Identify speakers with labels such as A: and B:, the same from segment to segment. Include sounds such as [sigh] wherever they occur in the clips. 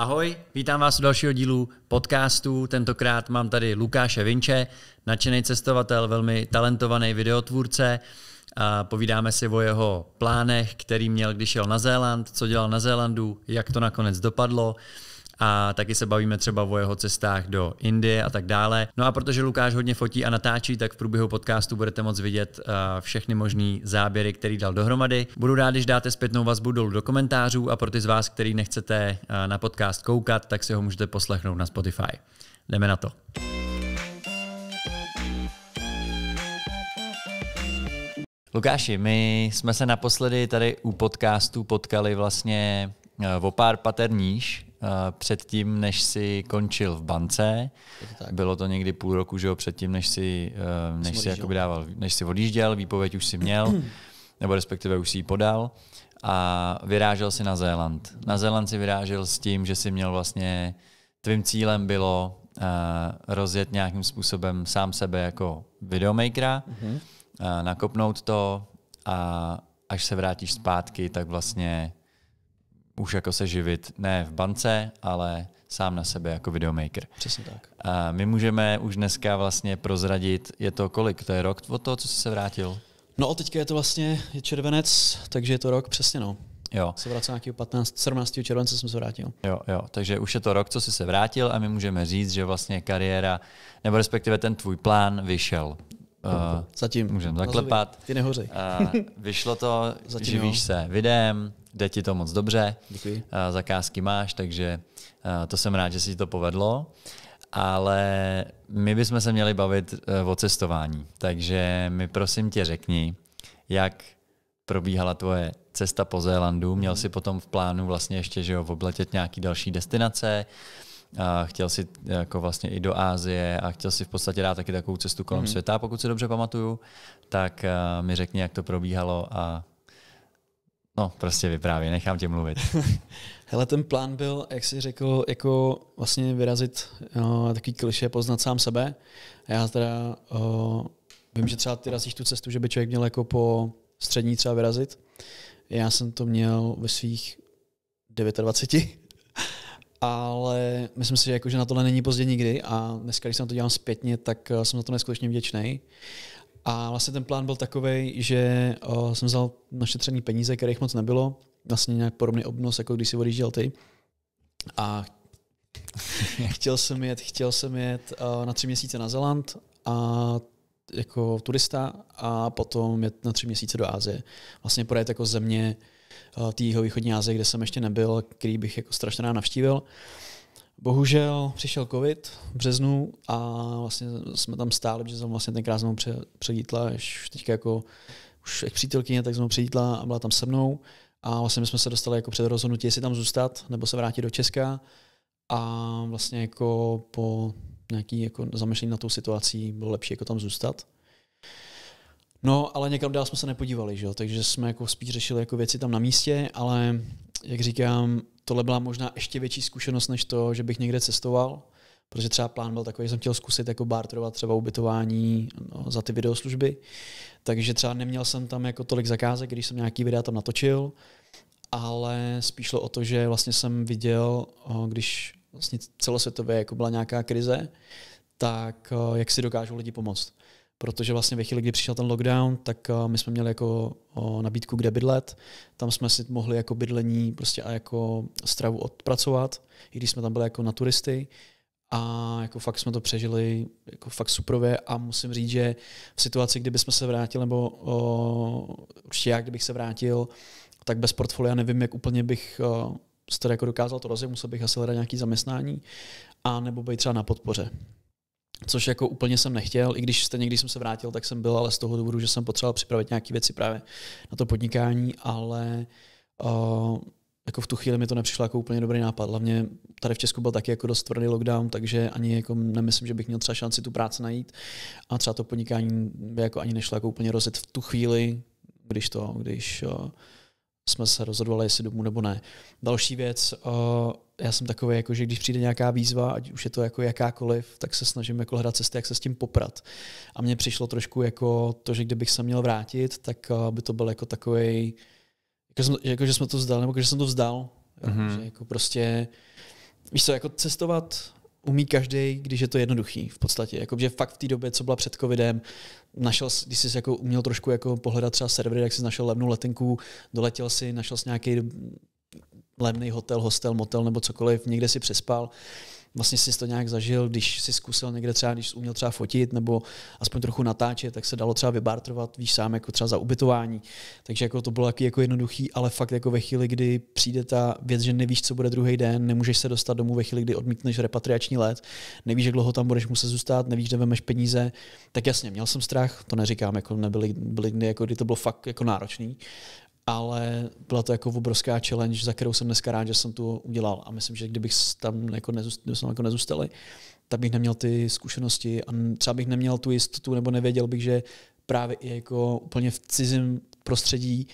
A: Ahoj, vítám vás u dalšího dílu podcastu. Tentokrát mám tady Lukáše Vinče, nadšený cestovatel, velmi talentovaný videotvůrce. A povídáme si o jeho plánech, který měl, když šel na Zéland, co dělal na Zélandu, jak to nakonec dopadlo a taky se bavíme třeba o jeho cestách do Indie a tak dále. No a protože Lukáš hodně fotí a natáčí, tak v průběhu podcastu budete moc vidět eh, všechny možné záběry, které dal dohromady. Budu rád, když dáte zpětnou vazbu dolů do komentářů a pro ty z vás, který nechcete eh, na podcast koukat, tak si ho můžete poslechnout na Spotify. Jdeme na to. Lukáši, my jsme se naposledy tady u podcastu potkali vlastně eh, o pár pater níž Eh, předtím, než si končil v bance. Bylo to někdy půl roku, že jo, předtím, než si, eh, než si jakoby dával, než si odjížděl, výpověď už si měl, [clears throat] nebo respektive už si ji podal a vyrážel si na Zéland. Na Zéland si vyrážel s tím, že si měl vlastně, tvým cílem bylo uh, rozjet nějakým způsobem sám sebe jako videomakera, uh-huh. uh, nakopnout to a až se vrátíš zpátky, tak vlastně už jako se živit ne v bance, ale sám na sebe jako videomaker. Přesně tak. A my můžeme už dneska vlastně prozradit, je to kolik? To je rok
B: od toho, co jsi se vrátil? No teďka je to vlastně je červenec, takže je to rok přesně no. Jo. Se vracím nějakého 15, 17. července jsem se vrátil.
A: Jo, jo, takže už je to rok, co jsi se vrátil a my můžeme říct, že vlastně kariéra, nebo respektive ten tvůj plán vyšel. Uh, Zatím. Můžeme zaklepat. Ty nehořej. Uh, vyšlo to, [laughs] Zatím, živíš jo. se videem, jde ti to moc dobře, Děkuji. Eh, zakázky máš, takže eh, to jsem rád, že si to povedlo. Ale my bychom se měli bavit eh, o cestování, takže mi prosím tě řekni, jak probíhala tvoje cesta po Zélandu, mhm. měl jsi potom v plánu vlastně ještě, že jo, obletět nějaký další destinace, a chtěl si jako vlastně i do Ázie a chtěl si v podstatě dát taky takovou cestu kolem mm-hmm. světa, pokud si dobře pamatuju, tak mi řekni, jak to probíhalo a No, prostě vyprávěj, nechám tě mluvit. [laughs]
B: Hele, ten plán byl, jak jsi řekl, jako vlastně vyrazit no, takový kliše, poznat sám sebe. A já teda o, vím, že třeba ty razíš tu cestu, že by člověk měl jako po střední třeba vyrazit. Já jsem to měl ve svých 29, [laughs] ale myslím si, že, jako, že na tohle není pozdě nikdy a dneska, když jsem to dělám zpětně, tak eh, jsem na to neskutečně vděčný. A vlastně ten plán byl takový, že o, jsem vzal našetřený peníze, kterých moc nebylo, vlastně nějak podobný obnos, jako když si odjížděl ty. A [laughs] chtěl jsem jet, chtěl jsem jet o, na tři měsíce na Zeland a jako turista a potom jet na tři měsíce do Ázie. Vlastně projet jako země uh, té východní Ázie, kde jsem ještě nebyl, který bych jako strašně rád navštívil. Bohužel přišel covid v březnu a vlastně jsme tam stáli, protože jsem vlastně tenkrát znovu předítla, až teďka jako už jak přítelkyně, tak znovu předítla a byla tam se mnou. A vlastně my jsme se dostali jako před rozhodnutí, jestli tam zůstat nebo se vrátit do Česka. A vlastně jako po nějaký jako zamyšlení na tu situaci bylo lepší jako tam zůstat. No, ale někam dál jsme se nepodívali, že jo? takže jsme jako spíš řešili jako věci tam na místě, ale jak říkám, tohle byla možná ještě větší zkušenost než to, že bych někde cestoval, protože třeba plán byl takový, že jsem chtěl zkusit jako barterovat třeba ubytování no, za ty videoslužby, takže třeba neměl jsem tam jako tolik zakázek, když jsem nějaký videa tam natočil, ale spíš šlo o to, že vlastně jsem viděl, když vlastně celosvětově jako byla nějaká krize, tak jak si dokážou lidi pomoct protože vlastně ve chvíli, kdy přišel ten lockdown, tak eh, my jsme měli jako eh, nabídku, kde bydlet. Tam jsme si mohli jako bydlení prostě a jako stravu odpracovat, i když jsme tam byli jako na turisty. A jako fakt jsme to přežili jako fakt suprově a musím říct, že v situaci, kdyby jsme se vrátili, nebo o, eh, určitě já, kdybych se vrátil, tak bez portfolia nevím, jak úplně bych o, jako dokázal to rozjet, musel bych asi hledat nějaké zaměstnání a nebo být třeba na podpoře což jako úplně jsem nechtěl, i když stejně, když jsem se vrátil, tak jsem byl, ale z toho důvodu, že jsem potřeboval připravit nějaké věci právě na to podnikání, ale uh, jako v tu chvíli mi to nepřišlo jako úplně dobrý nápad. Hlavně tady v Česku byl taky jako dost tvrdý lockdown, takže ani jako nemyslím, že bych měl třeba šanci tu práci najít a třeba to podnikání by jako ani nešlo jako úplně rozjet v tu chvíli, když to, když uh, jsme se rozhodovali, jestli domů nebo ne. Další věc, uh, já jsem takový, jako, že když přijde nějaká výzva, ať už je to jako jakákoliv, tak se snažím jako hledat cesty, jak se s tím poprat. A mně přišlo trošku jako to, že kdybych se měl vrátit, tak eh, by to byl jako takový, jako, jako, že jsme to vzdal, nebo že jsem to vzdal. Mm-hmm. Že jako prostě, víš co, jako cestovat umí každý, když je to jednoduchý v podstatě. Jako, že fakt v té době, co byla před covidem, našel, když jsi jako uměl trošku jako pohledat třeba servery, jak jsi našel levnou letenku, doletěl si, našel si nějaký levný hotel, hostel, motel nebo cokoliv, někde si přespal. Vlastně jsi to nějak zažil, když si zkusil někde třeba, když jsi uměl třeba fotit nebo aspoň trochu natáčet, tak se dalo třeba vybartrovat, víš sám, jako třeba za ubytování. Takže jako to bylo taky jako jednoduchý, ale fakt jako ve chvíli, kdy přijde ta věc, že nevíš, co bude druhý den, nemůžeš se dostat domů ve chvíli, kdy odmítneš repatriační let, nevíš, jak dlouho tam budeš muset zůstat, nevíš, kde vemeš peníze, tak jasně, měl jsem strach, to neříkám, jako nebyly byly dny, jako kdy to bylo fakt jako náročný, ale byla to jako obrovská challenge, za kterou jsem dneska rád, že jsem tu udělal. A myslím, že kdybych tam jako nezůstal, jako nezůstali, tak bych neměl ty zkušenosti a třeba bych neměl tu jistotu, nebo nevěděl bych, že právě i jako úplně v cizím prostředí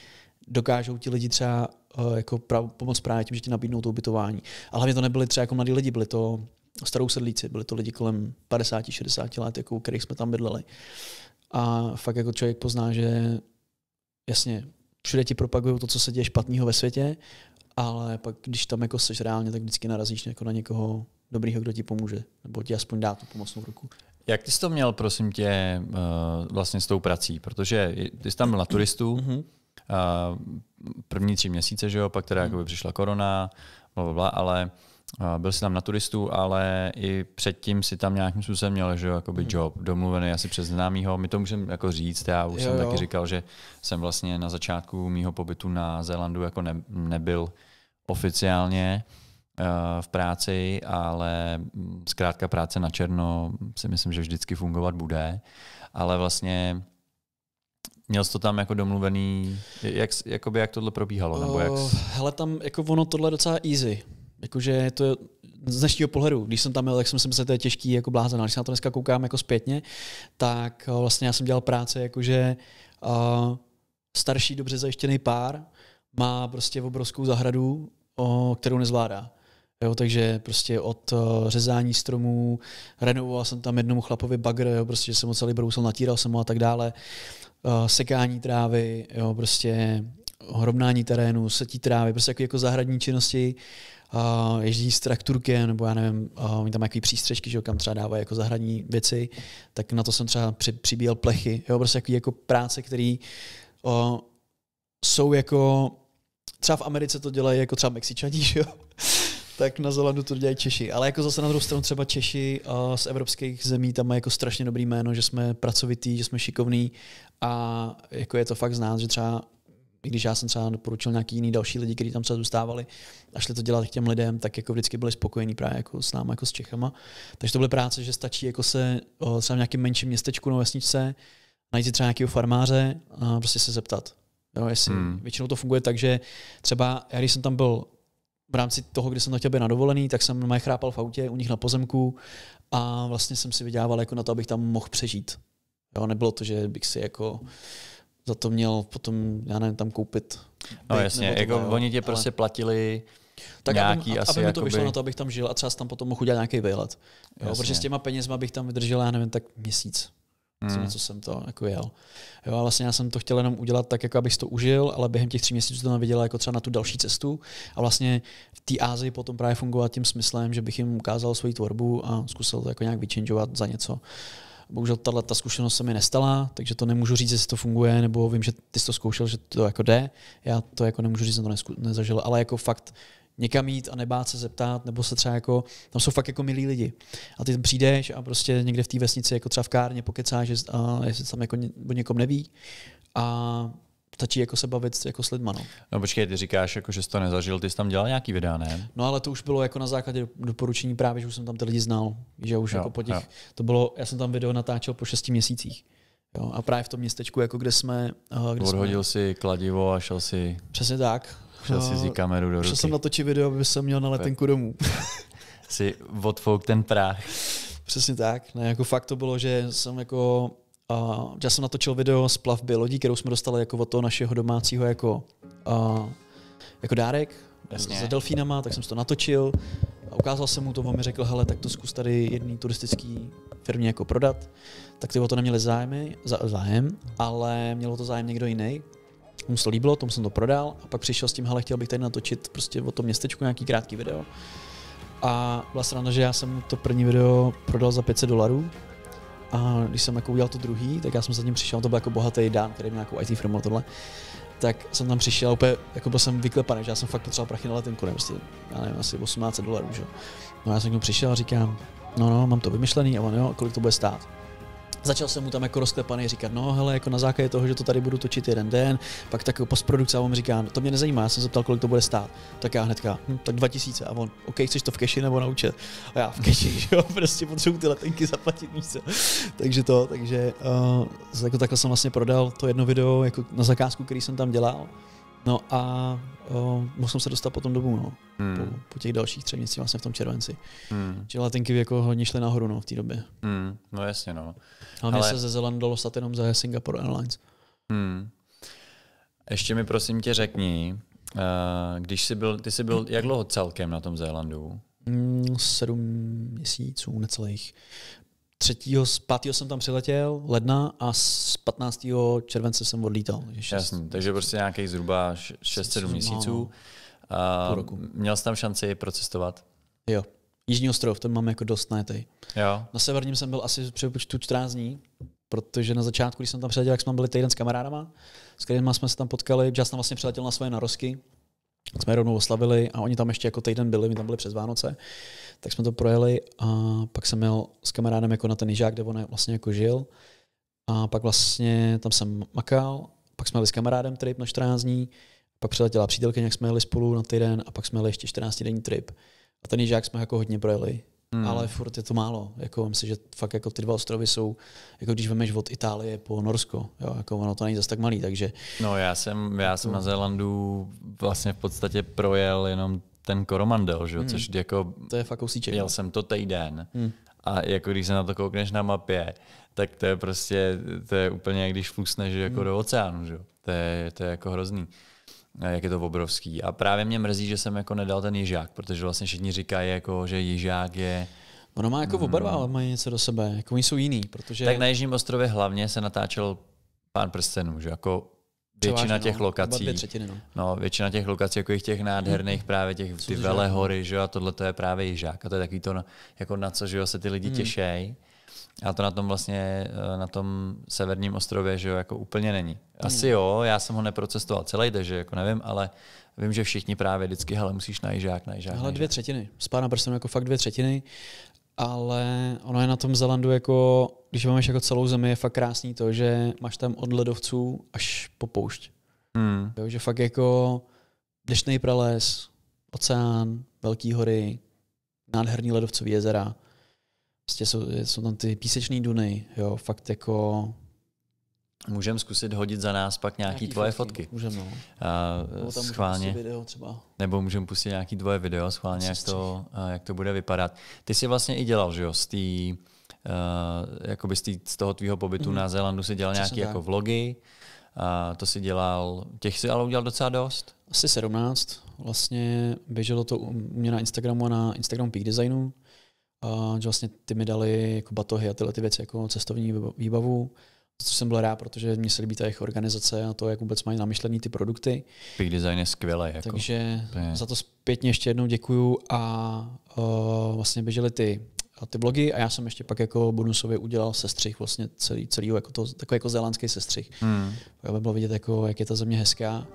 B: dokážou ti lidi třeba eh, jako prav, pomoct právě tím, že ti nabídnou to ubytování. Ale hlavně to nebyly třeba jako mladí lidi, byli to starou sedlíci, byli to lidi kolem 50-60 let, jako, u kterých jsme tam bydleli. A fakt jako člověk pozná, že jasně, všude ti propagují to, co se děje špatného ve světě, ale pak, když tam jako seš reálně, tak vždycky narazíš jako na někoho dobrýho, kdo ti pomůže, nebo ti aspoň dá tu pomocnou ruku.
A: Jak ty jsi to měl, prosím tě, eh, vlastně s tou prací? Protože ty jsi tam byl na turistu, mhm. eh, první tři měsíce, že jo, pak teda mm. jako by přišla korona, bla, bla, bla, ale uh, byl jsi tam na turistu, ale i předtím si tam nějakým způsobem měl, že jo, hmm. job domluvený asi přes známýho. My to můžeme jako říct, já už jo, jsem jo. taky říkal, že jsem vlastně na začátku mýho pobytu na Zélandu jako ne, nebyl oficiálně eh, v práci, ale mm, zkrátka práce na černo si myslím, že vždycky fungovat bude. Ale vlastně Měl jsi to tam jako domluvený, jak, jakoby jak tohle probíhalo? Nebo jak... Uh,
B: hele, tam jako ono tohle je docela easy. Jakože to z dnešního pohledu, když jsem tam jel, tak jsem si myslel, že to je těžký jako blázen, ale když se na to dneska koukám jako zpětně, tak eh, vlastně já jsem dělal práce jakože uh, eh, starší, dobře zajištěný pár má prostě obrovskou zahradu, uh, kterou nezvládá. Jo, takže prostě od uh, řezání stromů, renovoval jsem tam jednomu chlapovi bagr, jo, prostě, že jsem ho celý brousel, natíral jsem ho a tak dále, uh, sekání trávy, jo, prostě hromnání terénu, setí trávy, prostě jako, jako zahradní činnosti, uh, jezdí s trakturkem, nebo já nevím, uh, oni tam mají přístřežky, že, kam třeba dávají jako zahradní věci, tak na to jsem třeba při, přibíjel plechy. Jo, prostě jako, jako práce, které uh, jsou jako, třeba v Americe to dělají jako třeba Mexičaní, [laughs] že jo? tak na Zelandu to dělají Češi. Ale jako zase na druhou stranu třeba Češi uh, z evropských zemí tam mají jako strašně dobrý jméno, že jsme pracovitý, že jsme šikovní a jako je to fakt znát, že třeba i když já jsem třeba doporučil nějaký jiný další lidi, kteří tam třeba zůstávali a šli to dělat k těm lidem, tak jako vždycky byli spokojení právě jako s námi, jako s Čechama. Takže to byly práce, že stačí jako se o, třeba v nějakém menším městečku na vesničce, najít si třeba nějakého farmáře a prostě se zeptat. Jo, jestli hmm. Většinou to funguje tak, že třeba já, když jsem tam byl v rámci toho, kdy jsem na těbě nadovolený, tak jsem mě chrápal v autě u nich na pozemku a vlastně jsem si vydělával jako na to, abych tam mohl přežít. Jo, nebylo to, že bych si jako za to měl potom, já nevím, tam koupit. No byt, jasně, jako oni tě ale... Prostě
A: platili tak nějaký aby, asi aby mi to jakoby... vyšlo na to,
B: abych tam žil a třeba tam potom mohl udělat nějaký výlet. Jo, protože s těma penězma bych tam vydržel, já nevím, tak měsíc. Hmm. co jsem to jako jel. Jo, a vlastně já jsem to chtěl jenom udělat tak, jako abych to užil, ale během těch tří měsíců to viděla jako třeba na tu další cestu a vlastně v té Ázii potom právě fungovat tím smyslem, že bych jim ukázal svoji tvorbu a zkusil to jako nějak vyčinžovat za něco. Bohužel tahle ta zkušenost se mi nestala, takže to nemůžu říct, jestli to funguje, nebo vím, že ty jsi to zkoušel, že to jako jde. Já to jako nemůžu říct, jsem to nesku, nezažil, ale jako fakt někam jít a nebát se zeptat, nebo se třeba jako, tam jsou fakt jako milí lidi. A ty tam přijdeš a prostě někde v té vesnici, jako třeba v kárně pokecáš, a jestli tam jako ně, o někom neví. A stačí jako se bavit jako s lidma. No.
A: no počkej, ty říkáš, jako, že jsi to nezažil, ty jsi tam dělal nějaký videa, ne?
B: No ale to už bylo jako na základě doporučení právě, že už jsem tam ty lidi znal. Že už jo, jako po těch, to bylo, já jsem tam video natáčel po šesti měsících. Jo, a právě v tom městečku, jako kde jsme... Eh, kde Odhodil jsme...
A: si kladivo a šel si...
B: Přesně tak. Šel si eh, vzít kameru do ruky. Šel jsem natočit video, aby jsem měl na letenku domů.
A: [laughs] si odfouk ten práh.
B: Přesně tak. Ne, jako fakt to bylo, že jsem jako a já jsem natočil video z plavby lodí, kterou jsme dostali jako od toho našeho domácího jako, a, jako dárek Jasně. za delfínama, tak jsem to natočil a ukázal jsem mu to, on mi řekl, hele, tak to zkus tady jedný turistický firmě jako prodat. Tak ty o to neměli zájmy, za, zájem, ale mělo to zájem někdo jiný. Mu to líbilo, tomu jsem to prodal a pak přišel s tím, hele, chtěl bych tady natočit prostě o tom městečku nějaký krátký video. A byla sranda, že já jsem to první video prodal za 500 dolarů, a když jsem jako udělal to druhý, tak já jsem za ním přišel, to byl jako bohatý dán, který měl nějakou IT firmu a tohle, tak jsem tam přišel úplně, jako byl jsem vyklepaný, že já jsem fakt potřeboval prachy na letenku, nevím, jestli, já nevím, asi 18 dolarů, že? No já jsem k němu přišel a říkám, no no, mám to vymyšlený a on jo, kolik to bude stát? Začal jsem mu tam jako rozklepaný říkat, no hele, jako na základě toho, že to tady budu točit jeden den, pak tak jako postprodukce a on říká, no, to mě nezajímá, já jsem se ptal, kolik to bude stát. Tak já hnedka, hm, tak 2000 a on, OK, chceš to v keši nebo na účet? A já v keši, [laughs] že jo, prostě potřebuji ty letenky zaplatit více. takže to, takže uh, jako takhle jsem vlastně prodal to jedno video jako na zakázku, který jsem tam dělal. No a uh, eh, musel jsem se dostat potom dobu, no. Hmm. Po, po těch dalších třech měsících vlastně v tom červenci. Hmm. Čili letenky jako hodně šly nahoru, no, v té době.
A: Hmm. No jasně, no. Ale mě se
B: ze Zelandu dalo stát jenom za Singapore Airlines.
A: Hmm. Ještě mi prosím tě řekni, eh, když jsi byl, ty jsi byl jak dlouho celkem na tom Zélandu?
B: Hmm, sedm měsíců necelých. Třetího, z 5. jsem tam přiletěl, ledna, a z 15. července jsem odlítal. Jasně,
A: takže prostě nějaký zhruba 6-7 měsíců. No, no. Eh, měl jsi tam šanci procestovat?
B: Jo. Jižní ostrov, ten mám jako dost najetej. Jo. Na severním jsem byl asi počtu 14 dní, protože na začátku, když jsem tam přiletěl, jak jsme byli týden s kamarádama, s kterými jsme se tam potkali, já jsem vlastně přiletěl na svoje narosky, jsme je rovnou oslavili a oni tam ještě jako týden byli, my tam byli přes Vánoce, tak jsme to projeli a pak jsem měl s kamarádem jako na ten jižák, kde on vlastně jako žil a pak vlastně tam jsem makal, pak jsme jeli s kamarádem trip na 14 dní, pak přiletěla přítelkyně, jak jsme jeli spolu na týden a pak jsme jeli ještě 14 denní trip. A ten Jižák jsme jako hodně projeli, hmm. ale furt je to málo. Jako, myslím, že fakt jako ty dva ostrovy jsou, jako když vemeš od Itálie po Norsko, jo, jako ono to není zas tak malý, takže...
A: No já jsem, já jsem to... na Zélandu vlastně v podstatě projel jenom ten Koromandel, že? Hmm. což jako... To je fakt kousíček. Jel no. jsem to týden. Hmm. A jako když se na to koukneš na mapě, tak to je prostě, to je úplně jak když flusneš jako hmm. do oceánu, že? To je, to je jako hrozný jak je to obrovský. A právě mě mrzí, že jsem jako nedal ten jižák, protože vlastně všichni říkají, jako, že jižák je... Ono má jako obarva, hmm. ale
B: mají něco do sebe, jako oni jsou jiný, protože... Tak na
A: Jižním ostrově hlavně se natáčel pán prstenů, že jako většina no. těch lokací. Dvě třetiny, no. no. většina těch lokací, jako těch nádherných, hmm. právě těch ty velehory, no. že a tohle to je právě jižák. A to je takový to, no, jako na co že jo, se ty lidi hmm. těšejí. A to na tom vlastně, eh, na tom severním ostrově, že jo, jako úplně není. Hmm. Asi jo, já jsem ho neprocestoval celý, takže jako nevím, ale vím, že všichni právě vždycky, hele, musíš na jižák, na jižák. Hele, dvě
B: třetiny. Spána prstem jako fakt dvě třetiny, ale ono je na tom Zelandu jako, když máš jako celou zemi, je fakt krásný to, že máš tam od ledovců až po poušť. Hmm. Jo, že fakt jako dešnej prales, oceán, velký hory, nádherný ledovcový jezera Prostě jsou, jsou tam ty písečné duny, jo, fakt jako...
A: Můžeme zkusit hodit za nás pak nějaký, nějaký tvoje fotky. fotky. Můžeme, no. Uh, schválně. video třeba. Nebo můžeme pustit nějaký tvoje video, schválně, jak to, jak to bude vypadat. Ty jsi vlastně i dělal, že jo, z tý uh, jakoby z, tý, z toho tvýho pobytu mm na Zélandu si dělal nějaké jako vlogy, a to si dělal, těch si ale udělal docela
B: dost? Asi 17, vlastně běželo to u mě na Instagramu a na Instagram Peak Designu, Uh, že vlastně ty mi dali jako batohy a tyhle ty věci, jako cestovní výbavu, což jsem byl rád, protože mě se líbí ta jejich organizace a to, jak vůbec mají namyšlený ty produkty.
A: Peak design je skvělý. Jako. Takže Pěkně. za to
B: zpětně ještě jednou děkuju a uh, vlastně běžely ty a ty blogy a já jsem ještě pak jako bonusově udělal sestřih vlastně celý, celý jako to, takový jako zélandský sestřih. Hmm. Aby bylo vidět, jako, jak je ta země hezká.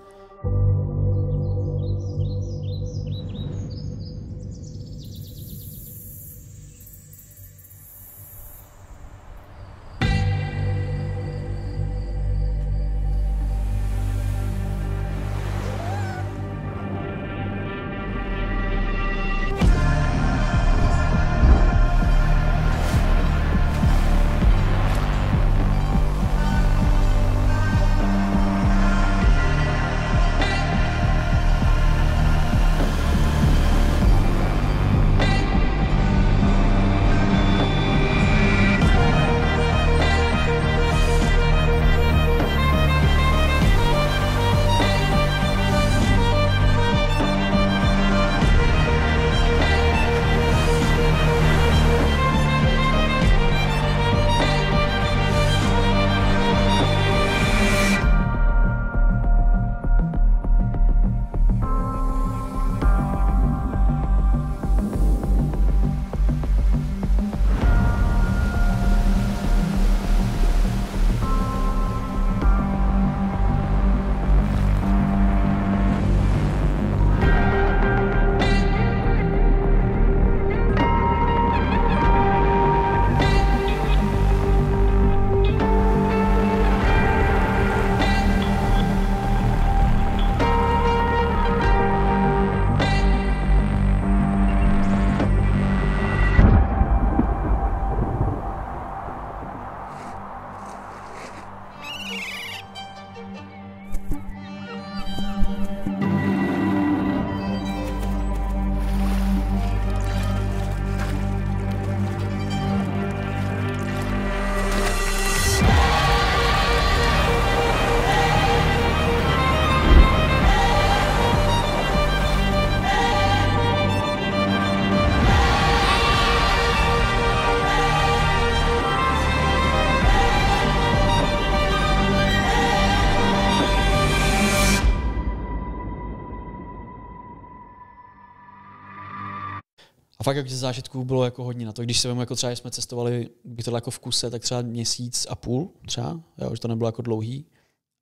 B: fakt jako těch zážitků bylo jako hodně na to. Když se vím, jako třeba, jsme cestovali, by to jako v kuse, tak třeba měsíc a půl třeba, jo, že to nebylo jako dlouhý,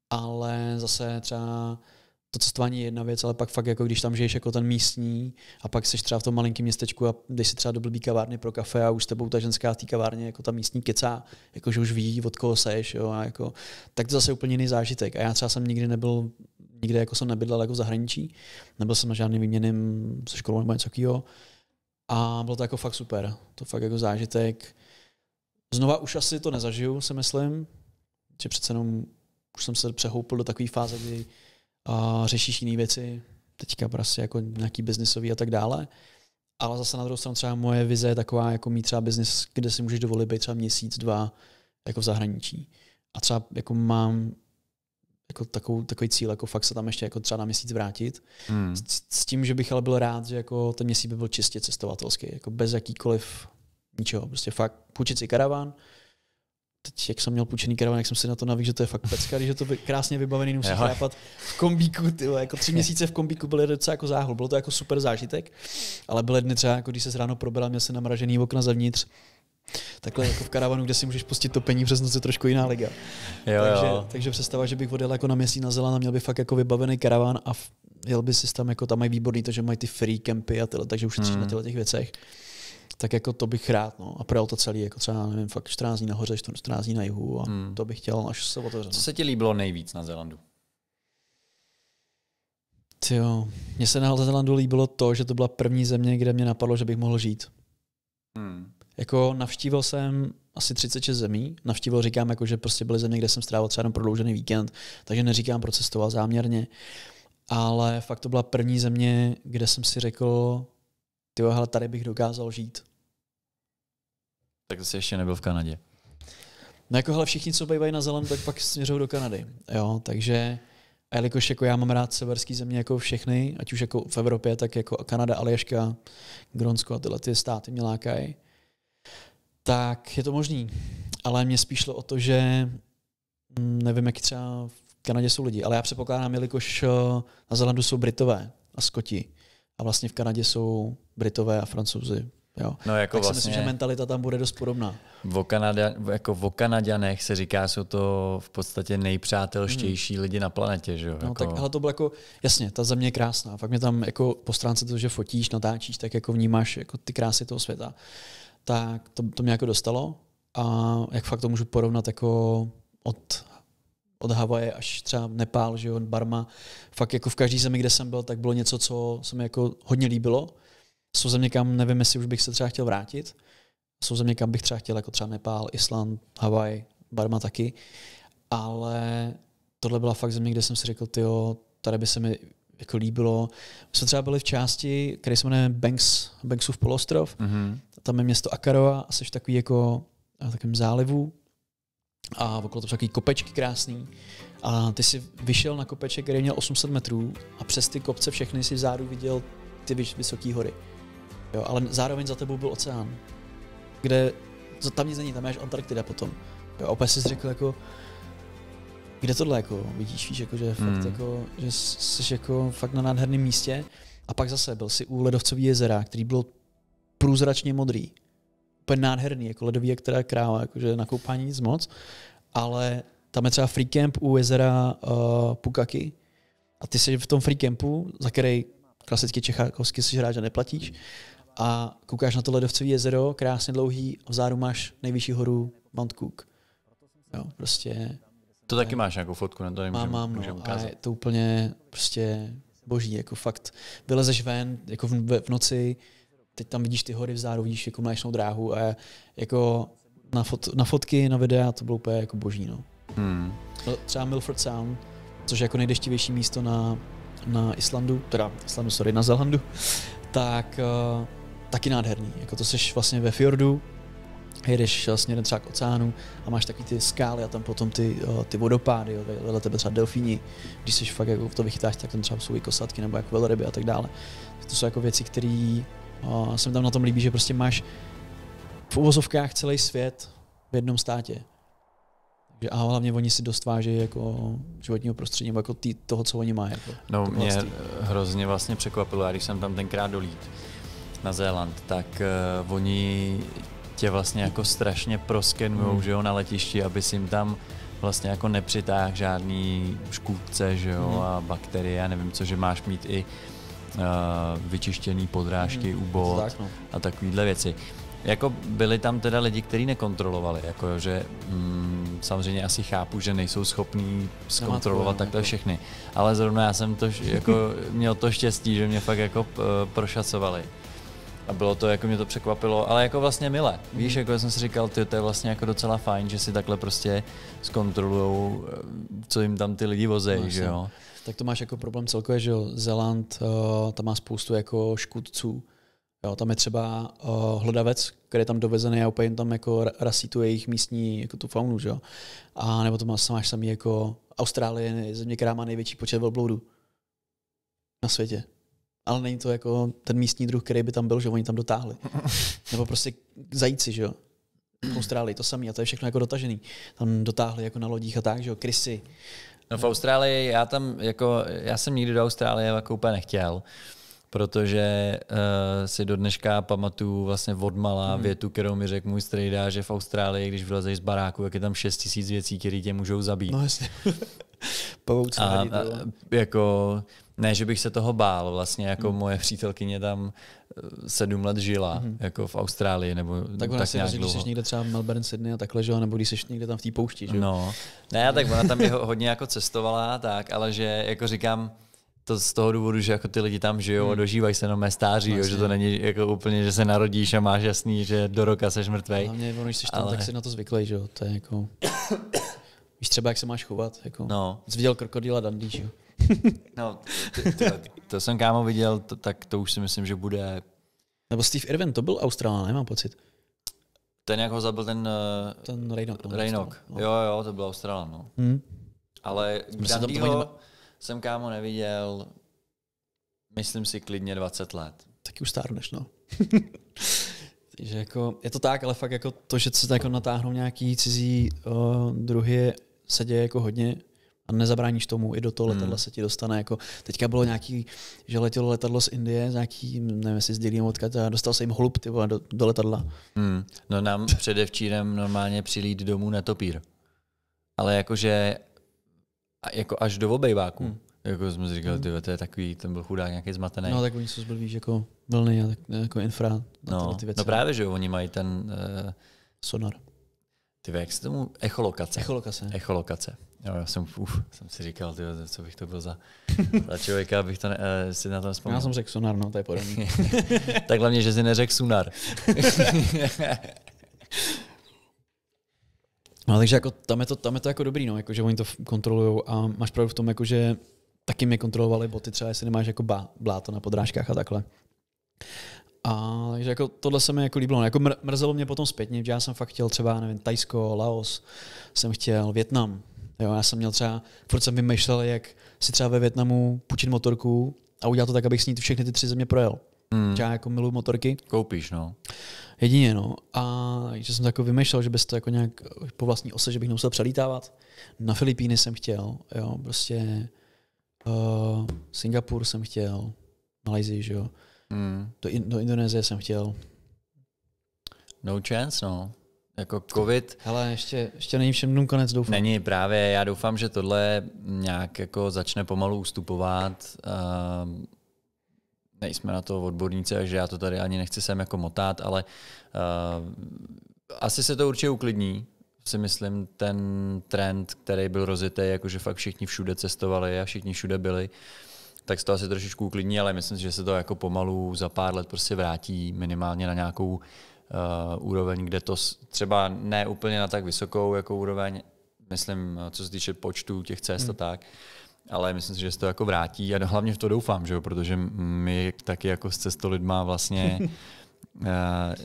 B: ale zase třeba to cestování je jedna věc, ale pak fakt jako když tam žiješ jako ten místní a pak jsi třeba v tom malinkém městečku a jdeš si třeba do blbý kavárny pro kafe a už s tebou ta ženská v té kavárně jako ta místní kecá, jako že už ví, od koho seš, jo, a jako, tak to zase úplně jiný zážitek. A já třeba jsem nikdy nebyl, nikde jako jsem nebydlel jako v zahraničí, nebyl jsem na žádný výměným se školou nebo něco takového, a bylo to jako fakt super. To fakt jako zážitek. Znova už asi to nezažiju, si myslím. Že přece jenom už jsem se přehoupil do takové fáze, kdy a, řešíš jiné věci. Teďka prostě jako nějaký biznisový a tak dále. Ale zase na druhou stranu třeba moje vize je taková, jako mít třeba biznis, kde si můžeš dovolit být třeba měsíc, dva jako v zahraničí. A třeba jako mám jako takovou, takový cíl, jako fakt se tam ještě jako třeba na měsíc vrátit. Hmm. S, s, tím, že bych ale byl rád, že jako ten měsíc by byl čistě cestovatelský, jako bez jakýkoliv ničeho. Prostě fakt půjčit si karavan, teď, jak jsem měl půjčený karavan, jak jsem si na to navíc, že to je fakt pecka, když je to krásně vybavený, nemusíš chápat v kombíku, tyjo, jako tři měsíce v kombíku byly docela jako záhul, bylo to jako super zážitek, ale byly dny třeba, jako když se ráno probral, měl se namražený okna zevnitř, takhle jako v karavanu, kde si můžeš pustit topení přes noc je trošku jiná liga. Jo, takže, jo. takže představa, že bych odjel jako na měsíc na Zeland a měl by fakt jako vybavený karavan a jel by si tam, jako tam mají výborný to, že mají ty free campy a tyhle, takže už hmm. na těch věcech tak jako to bych rád, no. A projel to celý, jako třeba, nevím, fakt 14 dní nahoře, 14 dní na jihu a hmm. to bych chtěl, no, až
A: se otevřeno. Co no. se ti líbilo nejvíc na Zelandu?
B: Jo, mně se na Zelandu líbilo to, že to byla první země, kde mě napadlo, že bych mohl žít. Hmm jako navštívil jsem asi 36 zemí. Navštívil říkám, jako, že prostě byly země, kde jsem strávil třeba jenom prodloužený víkend, takže neříkám procestoval záměrně. Ale fakt to byla první země, kde jsem si řekl, ty hele, tady bych dokázal žít.
A: Tak to jsi ještě nebyl v Kanadě.
B: No jako hele, všichni, co bývají na zelen, tak pak směřují do Kanady. Jo, takže a jelikož jako já mám rád severské země jako všechny, ať už jako v Evropě, tak jako Kanada, Aljaška, Gronsko a tyhle ty státy mě lákají, tak je to možný. Ale mě spíš šlo o to, že mm, nevím, jaký třeba v Kanadě jsou lidi, ale já předpokládám, jelikož eh, na Zelandu jsou Britové a Skoti a vlastně v Kanadě jsou Britové a Francouzi. Jo. No, jako tak vlastně, si myslím, že vlastně- mentalita tam bude dost podobná.
A: O, Kanada, jako o Kanaděnech se říká, jsou to v podstatě nejpřátelštější hmm. lidi na planetě. Že? No, jako... tak, ale
B: to bylo jako, jasně, ta země je krásná. Fakt mě tam jako po stránce to, že fotíš, natáčíš, tak jako vnímáš jako ty krásy toho světa tak to, to mě jako dostalo. A jak fakt to můžu porovnat jako od, od Havaje až třeba Nepál, že jo, Barma. Fakt jako v každé zemi, kde jsem byl, tak bylo něco, co se mi jako hodně líbilo. Jsou země, kam nevím, jestli už bych se třeba chtěl vrátit. Jsou země, kam bych třeba chtěl, jako třeba Nepál, Island, Havaj, Barma taky. Ale tohle byla fakt země, kde jsem si řekl, tyjo, tady by se mi jako líbilo. My jsme třeba byli v části, které se jmenuje Banks, Banksův polostrov. Mm-hmm. Tam je město Akarova a jsi v takový jako na eh, takovém zálivu a okolo to jsou takový kopečky krásný. A ty si vyšel na kopeček, který měl 800 metrů a přes ty kopce všechny si vzadu viděl ty vysoké hory. Jo, ale zároveň za tebou byl oceán, kde tam nic není, tam je až Antarktida potom. Jo, a opět jsi řekl jako, kde tohle jako vidíš, víš, jako, že, fakt, mm. jako, že jsi jako fakt na nádherném místě a pak zase byl si u ledovcový jezera, který byl průzračně modrý. Úplně nádherný, jako ledový jak teda kráva, jakože na koupání nic moc, ale tam je třeba free camp u jezera uh, eh, Pukaki a ty jsi v tom free campu, za který klasicky Čechákovsky si hráč a neplatíš a koukáš na to ledovcový jezero, krásně dlouhý a vzadu máš nejvyšší horu Mount Cook. Jo, prostě
A: to taky máš nějakou fotku, ne? To nemůžem, mám, mám, no. A je
B: to úplně prostě boží, jako fakt. Vylezeš ven, jako v, v noci, teď tam vidíš ty hory vzáru, vidíš jako mléčnou dráhu a jako na, fot, na fotky, na videa, to bylo úplně jako boží, no. Hmm. no třeba Milford Sound, což je jako nejdeštivější místo na, na Islandu, teda Islandu, sorry, na Zelandu, tak uh, taky nádherný. Jako to seš vlastně ve fjordu, jedeš směrem třeba k oceánu a máš taky ty skály a tam potom ty, eh, ty vodopády, jo, vedle tebe třeba delfíni, když se fakt jako v to vychytáš, tak tam třeba jsou i kosatky nebo jako velryby a tak dále. To jsou jako věci, které eh, se mi tam na tom líbí, že prostě máš v uvozovkách celý svět v jednom státě. A hlavně oni si dost váží jako životního prostředí, jako tý, toho, co oni mají. Jako no, mě vlastní.
A: hrozně vlastně překvapilo, já když jsem tam tenkrát dolít na Zéland, tak uh, oni tě vlastně jako strašně proskenujou, mm. že jo, na letišti, aby si jim tam vlastně jako nepřitáh, žádný škůdce, že jo, mm. a bakterie, nevím co, že máš mít i uh, vyčištěný podrážky, mm. ubod tak, no. a takovýhle věci. Jako byli tam teda lidi, kteří nekontrolovali, jako že mm, samozřejmě asi chápu, že nejsou schopní zkontrolovat no, takhle všechny, ale zrovna já jsem to, jako, [laughs] měl to štěstí, že mě fakt jako eh, prošacovali a bylo to, jako mě to překvapilo, ale jako vlastně milé. Víš, mhm. jako jsem si říkal, ty, to je vlastně jako docela fajn, že si takhle prostě zkontrolujou, eh, co jim tam ty lidi vozejí, no, že jo.
B: Tak to máš jako problém celkově, že jo, Zeland, uh, tam má spoustu jako škůdců, Jo, tam je třeba uh, eh, hledavec, který je tam dovezený a úplně tam jako rasí tu jejich místní jako tu faunu, že jo? A nebo to máš, máš samý jako Austrálie, země, která má největší počet velbloudů na světě ale není to jako ten místní druh, který by tam byl, že oni tam dotáhli. [laughs] Nebo prostě zajíci, že jo? V Austrálii to samé a to je všechno jako dotažený. Tam dotáhli jako na lodích a tak, že jo? Krysy. No v Austrálii, já tam jako, já jsem nikdy do
A: Austrálie jako úplně nechtěl protože uh, si do dneška pamatuju vlastně odmala hmm. větu, kterou mi řekl můj strejda, že v Austrálii, když vylezeš z baráku, jak je tam 6 tisíc věcí, které tě můžou zabít. No jasně. [laughs] a, a, jako ne, že bych se toho bál, vlastně jako hmm. moje přítelkyně tam eh, sedm let žila, hmm. jako v
B: Austrálii, nebo tak, tak si nějak dlouho. když jsi někde třeba v Melbourne, Sydney a takhle žila, nebo když jsi někde tam v té poušti, že? No, ne, tak ona tam je
A: hodně jako cestovala, tak, ale že jako říkám, to z toho důvodu, že jako ty lidi tam žijou hmm. a dožívají se jenom stáří, vlastně. jo, že to není jako úplně, že se narodíš a máš jasný, že do roka seš mrtvej. Hlavně, když jsi tam, ale... tak si na to
B: zvyklý, že jo, to je jako... Víš třeba, jak se máš chovat, jako... No. Jsi viděl krokodýla Dundee, že jo? [laughs] No, to, to, to to jsem kámo viděl, to, tak to už si myslím, že bude... Nebo Steve Irwin, to byl Australan, nemám pocit.
A: Ten, jak ho zabil ten... Eh, ten Reynok. No, Jo, jo, to byl Australan, no. Hmm. Ale Grandyho jsem kámo neviděl, myslím si, klidně 20 let.
B: Taky už stárneš, no. [laughs] Takže jako, je to tak, ale fakt jako to, že se tak jako natáhnou nějaký cizí uh, druhy, se děje jako hodně a nezabráníš tomu, i do toho hmm. letadla hmm. se ti dostane. Jako, teďka bylo nějaký, že letělo letadlo z Indie, z nějaký, nevím jestli s dělím odkud, a dostal se jim hlub ty vole, do, do, letadla.
A: Hmm. No nám [laughs] předevčírem normálně přilít domů na topír. Ale jakože jako až do obejváku. Hmm. Jako jsme si říkali, hmm. to je takový, ten byl chudák nějaký zmatený. No tak
B: oni jsou zblbí, jako vlny a tak, jako infra. No, ty věci. no právě,
A: že jo, oni mají ten... Uh, Sonar. Ty jak se tomu echolokace? Echolokace. Echolokace. Jo, já jsem, uf, jsem si říkal, ty, co bych to byl za, za člověka, abych to ne, eh, si na to vzpomněl. Já jsem řekl sunar, no, to je podobný. [laughs] tak hlavně, že si neřekl sunar.
B: [laughs] no, takže jako tam je to, tam je to jako dobrý, no, jako, že oni to kontrolují a máš pravdu v tom, jako, že taky mi kontrolovali boty, třeba jestli nemáš jako bá, bláto na podrážkách a takhle. A takže jako tohle se mi jako líbilo. Jako mr- mrzelo mě potom zpětně, že já jsem fakt chtěl třeba, nevím, Tajsko, Laos, jsem chtěl Větnam. Jo, já jsem měl třeba, furt jsem vymýšlel, jak si třeba ve Větnamu půjčit motorku a udělat to tak, abych s ní všechny ty tři země projel. Mm. Já jako miluji motorky. Koupíš, no. Jedině, no. A že jsem jako vymýšlel, že bys to jako nějak eh, po vlastní ose, že bych nemusel přelítávat. Na Filipíny jsem chtěl, jo, prostě uh, Singapur jsem chtěl, Malajzii, že jo. Mm. Do, do Indonésie jsem chtěl.
A: No chance, no. Jako covid. Ale ještě,
B: ještě není všem dnům konec, doufám.
A: Není, právě. Já doufám, že tohle nějak jako začne pomalu ustupovat. Uh, nejsme na to odborníci, takže já to tady ani nechci sem jako motat, ale uh, asi se to určitě uklidní, si myslím, ten trend, který byl rozjetý, jakože fakt všichni všude cestovali a všichni všude byli. Uh, tak se to asi trošičku uklidní, ale myslím, že se to jako pomalu za pár let prostě vrátí minimálně na nějakou uh, úroveň, kde to třeba ne úplně na tak vysokou jako úroveň, myslím, co se týče počtu těch cest hmm. a tak, ale myslím si, že se to jako vrátí a no, hlavně v to doufám, že jo, protože my taky jako s lidma vlastně [laughs] Eh,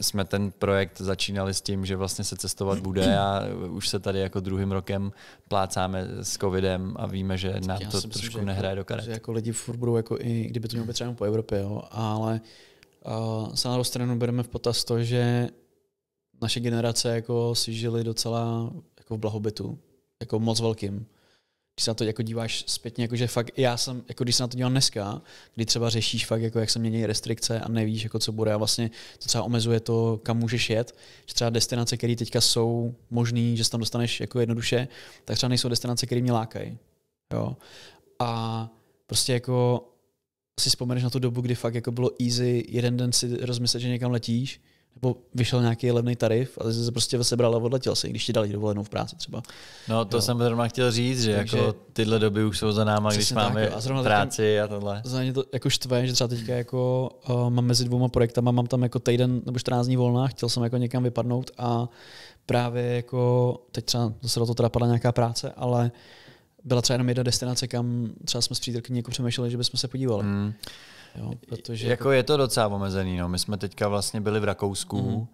A: jsme ten projekt začínali s tím, že vlastně se cestovat bude a už se tady jako druhým rokem plácáme s covidem a víme, že na to myslím, trošku nehraje jako,
B: do karet. Že jako lidi furt budou jako i, kdyby to mělo být po Evropě, jo, ale uh, eh, samou stranu bereme v potaz to, že naše generace jako si žili docela jako v blahobytu, jako moc velkým když se na to jako díváš zpětně, jakože fakt já jsem, jako když se na to dělal dneska, kdy třeba řešíš fakt, jako jak se mění restrikce a nevíš, jako co bude a vlastně to třeba omezuje to, kam můžeš jet, že třeba destinace, které teďka jsou možné že se tam dostaneš jako jednoduše, tak třeba nejsou destinace, které mě lákají. Jo? A prostě jako si vzpomeneš na tu dobu, kdy fakt jako bylo easy jeden den si rozmyslet, že někam letíš, nebo vyšel nějaký levný tarif a jsi se prostě sebral a odletěl se, když ti dali dovolenou v práci třeba. No to jo. jsem
A: zrovna chtěl říct, že Takže, jako tyhle doby už jsou za náma, když máme tak, jo. a práci a tohle. Za
B: to jako štve, že třeba teďka jako uh, mám mezi dvouma projektama, mám tam jako týden nebo 14 dní volna. chtěl jsem jako někam vypadnout a právě jako, teď třeba zase do toho teda padla nějaká práce, ale byla třeba jenom jedna destinace, kam třeba jsme s přítelkyní jako přemýšleli, že bychom se podívali. Hmm. Jo, protože jako to...
A: Jako- je to docela omezený. No. My jsme teďka vlastně byli v Rakousku mm-hmm.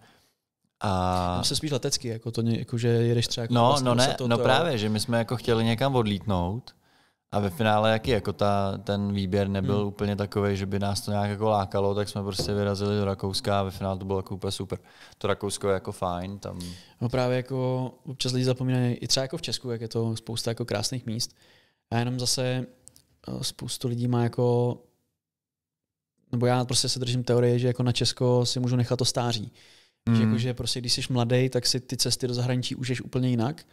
A: A... Tam se
B: spíš letecky, jako to, jako že jedeš třeba... Jako no, vlastně no ne, to, no to... právě,
A: že my jsme jako chtěli někam odlítnout a ve finále jaký, jako ta, ten výběr nebyl hmm. úplně takový, že by nás to nějak jako lákalo, tak jsme prostě vyrazili do Rakouska a ve finále to bylo jako úplně super. To Rakousko je jako fajn. Tam...
B: No právě jako občas lidi zapomínají, i třeba jako v Česku, jak je to spousta jako krásných míst a jenom zase eh, spoustu lidí má jako nebo já prostě se držím teorie, že jako na Česko si můžu nechat to stáří. Mm. Že, hmm. jako, že prostě když jsi mladý, tak si ty cesty do zahraničí užiješ úplně jinak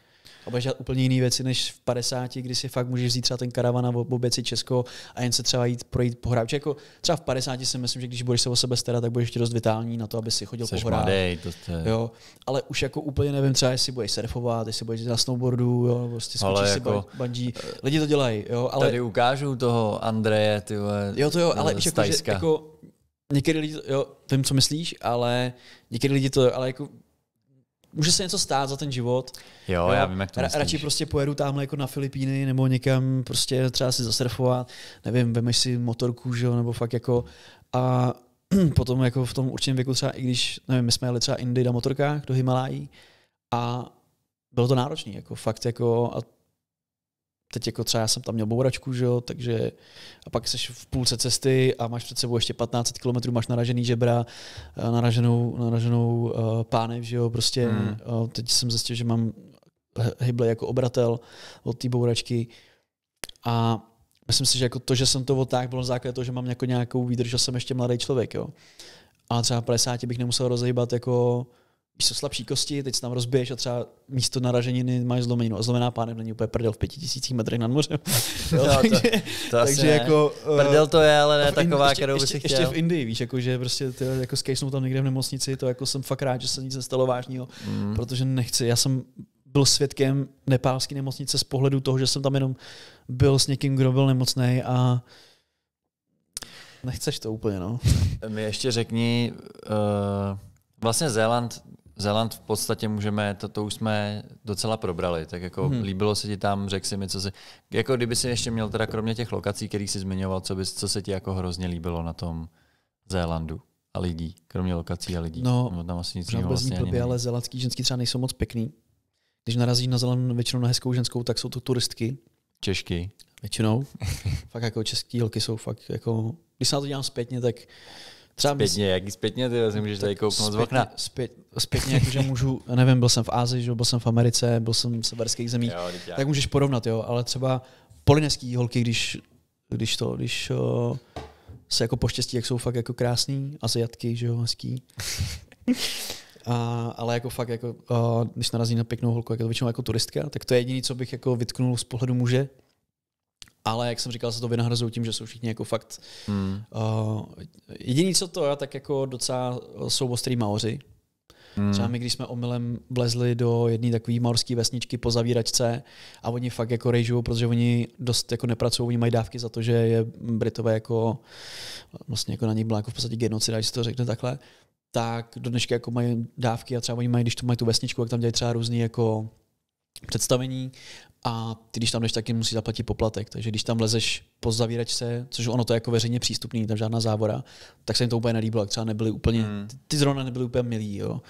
B: a budeš dělat úplně jiné věci než v 50, kdy si fakt můžeš vzít třeba ten karavan a obět si Česko a jen se třeba jít projít po hrách. Jako třeba v 50 si myslím, že když budeš se o sebe starat, tak budeš ještě dost vitální na to, aby si chodil Jseš po hrách. to jo, ale už jako úplně nevím, třeba jestli budeš surfovat, jestli budeš na snowboardu, jo, prostě skočíš si jako, bungee. Lidi to dělají, jo, ale... Tady ukážu toho Andreje, ty vole, Jo, to jo, ale už jako, že, jako, Někdy lidi, jo, vím, co myslíš, ale někdy lidi to, ale jako může se něco stát za ten život. Jo, jo já vím, jak to ra- Radši prostě pojedu tamhle jako na Filipíny nebo někam prostě třeba si zasurfovat, nevím, vemeš si motorku, že jo, nebo fakt jako a [clears throat] potom jako v tom určitém věku třeba, i když, nevím, my jsme jeli třeba Indy na motorkách do Himalají a bylo to náročné, jako fakt jako a teď jako třeba já jsem tam měl bouračku, že jo, takže a pak jsi v půlce cesty a máš před sebou ještě 15 km, máš naražený žebra, eh, naraženou, naraženou pány, eh, pánev, že jo, prostě hmm. teď jsem zjistil, že mám hyble jako obratel od té bouračky a myslím si, že jako to, že jsem to tak, bylo základ toho, že mám jako nějakou výdrž, že jsem ještě mladý člověk, jo. A třeba 50 bych nemusel rozhýbat jako jsou slabší kosti, teď se tam rozbiješ a třeba místo naraženiny máš zlomeninu. A zlomená pánev není úplně prdel v pěti tisících metrech nad mořem. jo, no, [laughs] takže, to, to [laughs] takže ne. jako... Uh, prdel to je, ale ne taková, ještě, kterou bych si ještě, chtěl. Ještě v Indii, víš, jako, že prostě ty, jako skejsnou tam někde v nemocnici, to jako jsem fakt rád, že se nic nestalo vážného, mm. protože nechci. Já jsem byl svědkem nepálské nemocnice z pohledu toho, že jsem tam jenom byl s někým, kdo byl nemocný a nechceš to úplně, no.
A: [laughs] Mi ještě řekni, uh, vlastně Zéland Zeland v podstatě můžeme, to, to už jsme docela probrali, tak jako hmm. líbilo se ti tam, řekl si mi, co si, jako kdyby si ještě měl teda kromě těch lokací, který jsi zmiňoval, co, bys, co se ti jako hrozně líbilo na tom Zélandu a lidí, kromě lokací a lidí. No,
B: no tam asi nic jiného vlastně blbě, ale zelandský ženský třeba nejsou moc pěkný. Když narazíš na zelenou většinou na hezkou ženskou, tak jsou to turistky. Češky. Většinou. [laughs] fakt jako český holky jsou fakt jako, když se na to dělám zpětně, tak Třeba zpětně, jaký zpětně, ty si vlastně můžeš tady kouknout z okna. Zpět, [laughs] zpětně, jakože můžu, nevím, byl jsem v Ázii, že byl jsem v Americe, byl jsem v severských zemích, jo, tak můžeš porovnat, jo, ale třeba polineský holky, když, když to, když o, se jako poštěstí, jak jsou fakt jako krásný, aziatky, že jo, hezký. [laughs] A, ale jako fakt, jako, a, když narazí na pěknou holku, jako většinou jako turistka, tak to je jediné, co bych jako vytknul z pohledu muže, ale jak jsem říkal, se to vynahrazují tím, že jsou všichni jako fakt... Hmm. Uh, jediný, co to je, tak jako docela jsou ostrý maoři. Hmm. Třeba my, když jsme omylem vlezli do jedné takové maorské vesničky po zavíračce a oni fakt jako rejžují, protože oni dost jako nepracují, oni mají dávky za to, že je Britové jako vlastně jako na ní byla jako v podstatě genocida, když se to řekne takhle, tak do dneška jako mají dávky a třeba oni mají, když to mají tu vesničku, jak tam dělají třeba různý jako představení, a ty, když tam jdeš, tak jim musí zaplatit poplatek. Takže když tam lezeš po zavíračce, což ono to je jako veřejně přístupný, tam žádná závora, tak se jim to úplně nelíbilo, třeba nebyly úplně, hmm. ty zrovna nebyly úplně milí, jo.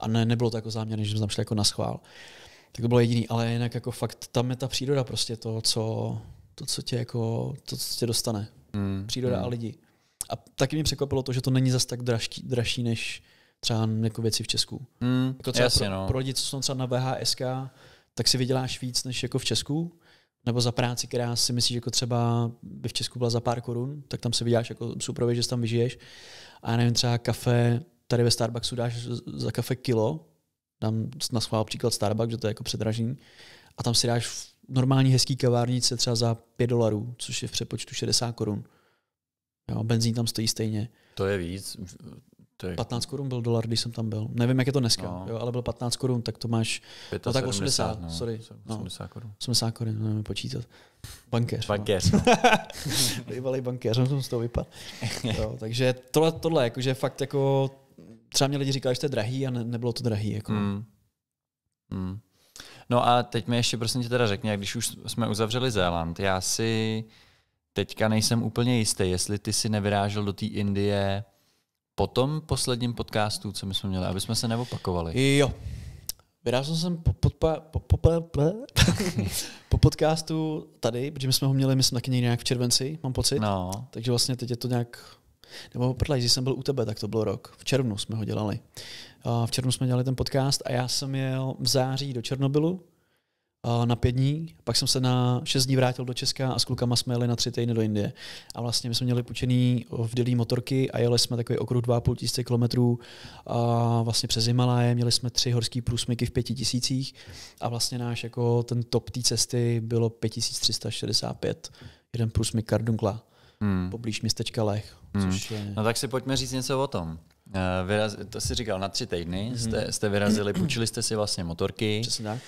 B: A ne, nebylo to jako záměrně, že jsme tam šli jako na schvál. Tak to bylo jediný, ale jinak jako fakt tam je ta příroda prostě to, co, to, co tě jako, to, co tě dostane. Mm. Příroda mm. a hmm. lidi. A taky mě překvapilo to, že to není zas tak dražší, dražší než třeba jako věci v Česku. Mm. Jako třeba Jasně, pro, no. pro lidi, co jsou třeba na VHSK, tak si vyděláš víc než jako v Česku, nebo za práci, která si myslíš, jako třeba by v Česku byla za pár korun, tak tam si vyděláš jako super, že tam vyžiješ. A já nevím, třeba kafe, tady ve Starbucksu dáš za kafe kilo, Tam na schvál příklad Starbucks, že to je jako předražení, a tam si dáš v normální hezký kavárnice třeba za 5 dolarů, což je v přepočtu 60 korun. Jo, benzín tam stojí stejně.
A: To je víc. Ty. 15
B: korun byl dolar, když jsem tam byl. Nevím, jak je to dneska, no. jo, ale byl 15 korun, tak to máš. 5, no tak 80, no, sorry. 80 no, korun. 80 korun, no, nevím počítat. Bankéř. No. Bankéř. No. [laughs] Bývalý bankéř, jsem no, z toho vypadl. jo, takže tohle, tohle jakože fakt jako, třeba mě lidi říkali, že to je drahý a ne, nebylo to drahý. Jako. Mm.
A: Mm. No a teď mi ještě prosím tě teda řekni, když už jsme uzavřeli Zéland, já si teďka nejsem úplně jistý, jestli ty si nevyrážel do té Indie po tom posledním podcastu,
B: co my jsme měli, aby jsme se neopakovali. Jo. Vyrazil jsem po, po, po, po, po, [laughs] po podcastu tady, protože my jsme ho měli, myslím, taky nějak v červenci, mám pocit. No. Takže vlastně teď je to nějak nebo prdlej, když jsem byl u tebe, tak to byl rok. V červnu jsme ho dělali. V červnu jsme dělali ten podcast a já jsem jel v září do Černobylu, na pět dní, pak jsem se na šest dní vrátil do Česka a s klukama jsme jeli na tři týdny do Indie. A vlastně my jsme měli půjčený v dělí motorky a jeli jsme takový okruh 2,5 tisíce kilometrů a vlastně přes Himalaje, měli jsme tři horský průsmyky v pěti tisících a vlastně náš jako ten top té cesty bylo 5365, jeden průsmyk Kardungla, hmm. poblíž městečka Lech. Hmm. Což je...
A: No tak si pojďme říct něco o tom. Eh, vyraz, to si říkal, na tři týdny hmm. jste, jste vyrazili, půjčili jste si vlastně motorky. Přesně tak.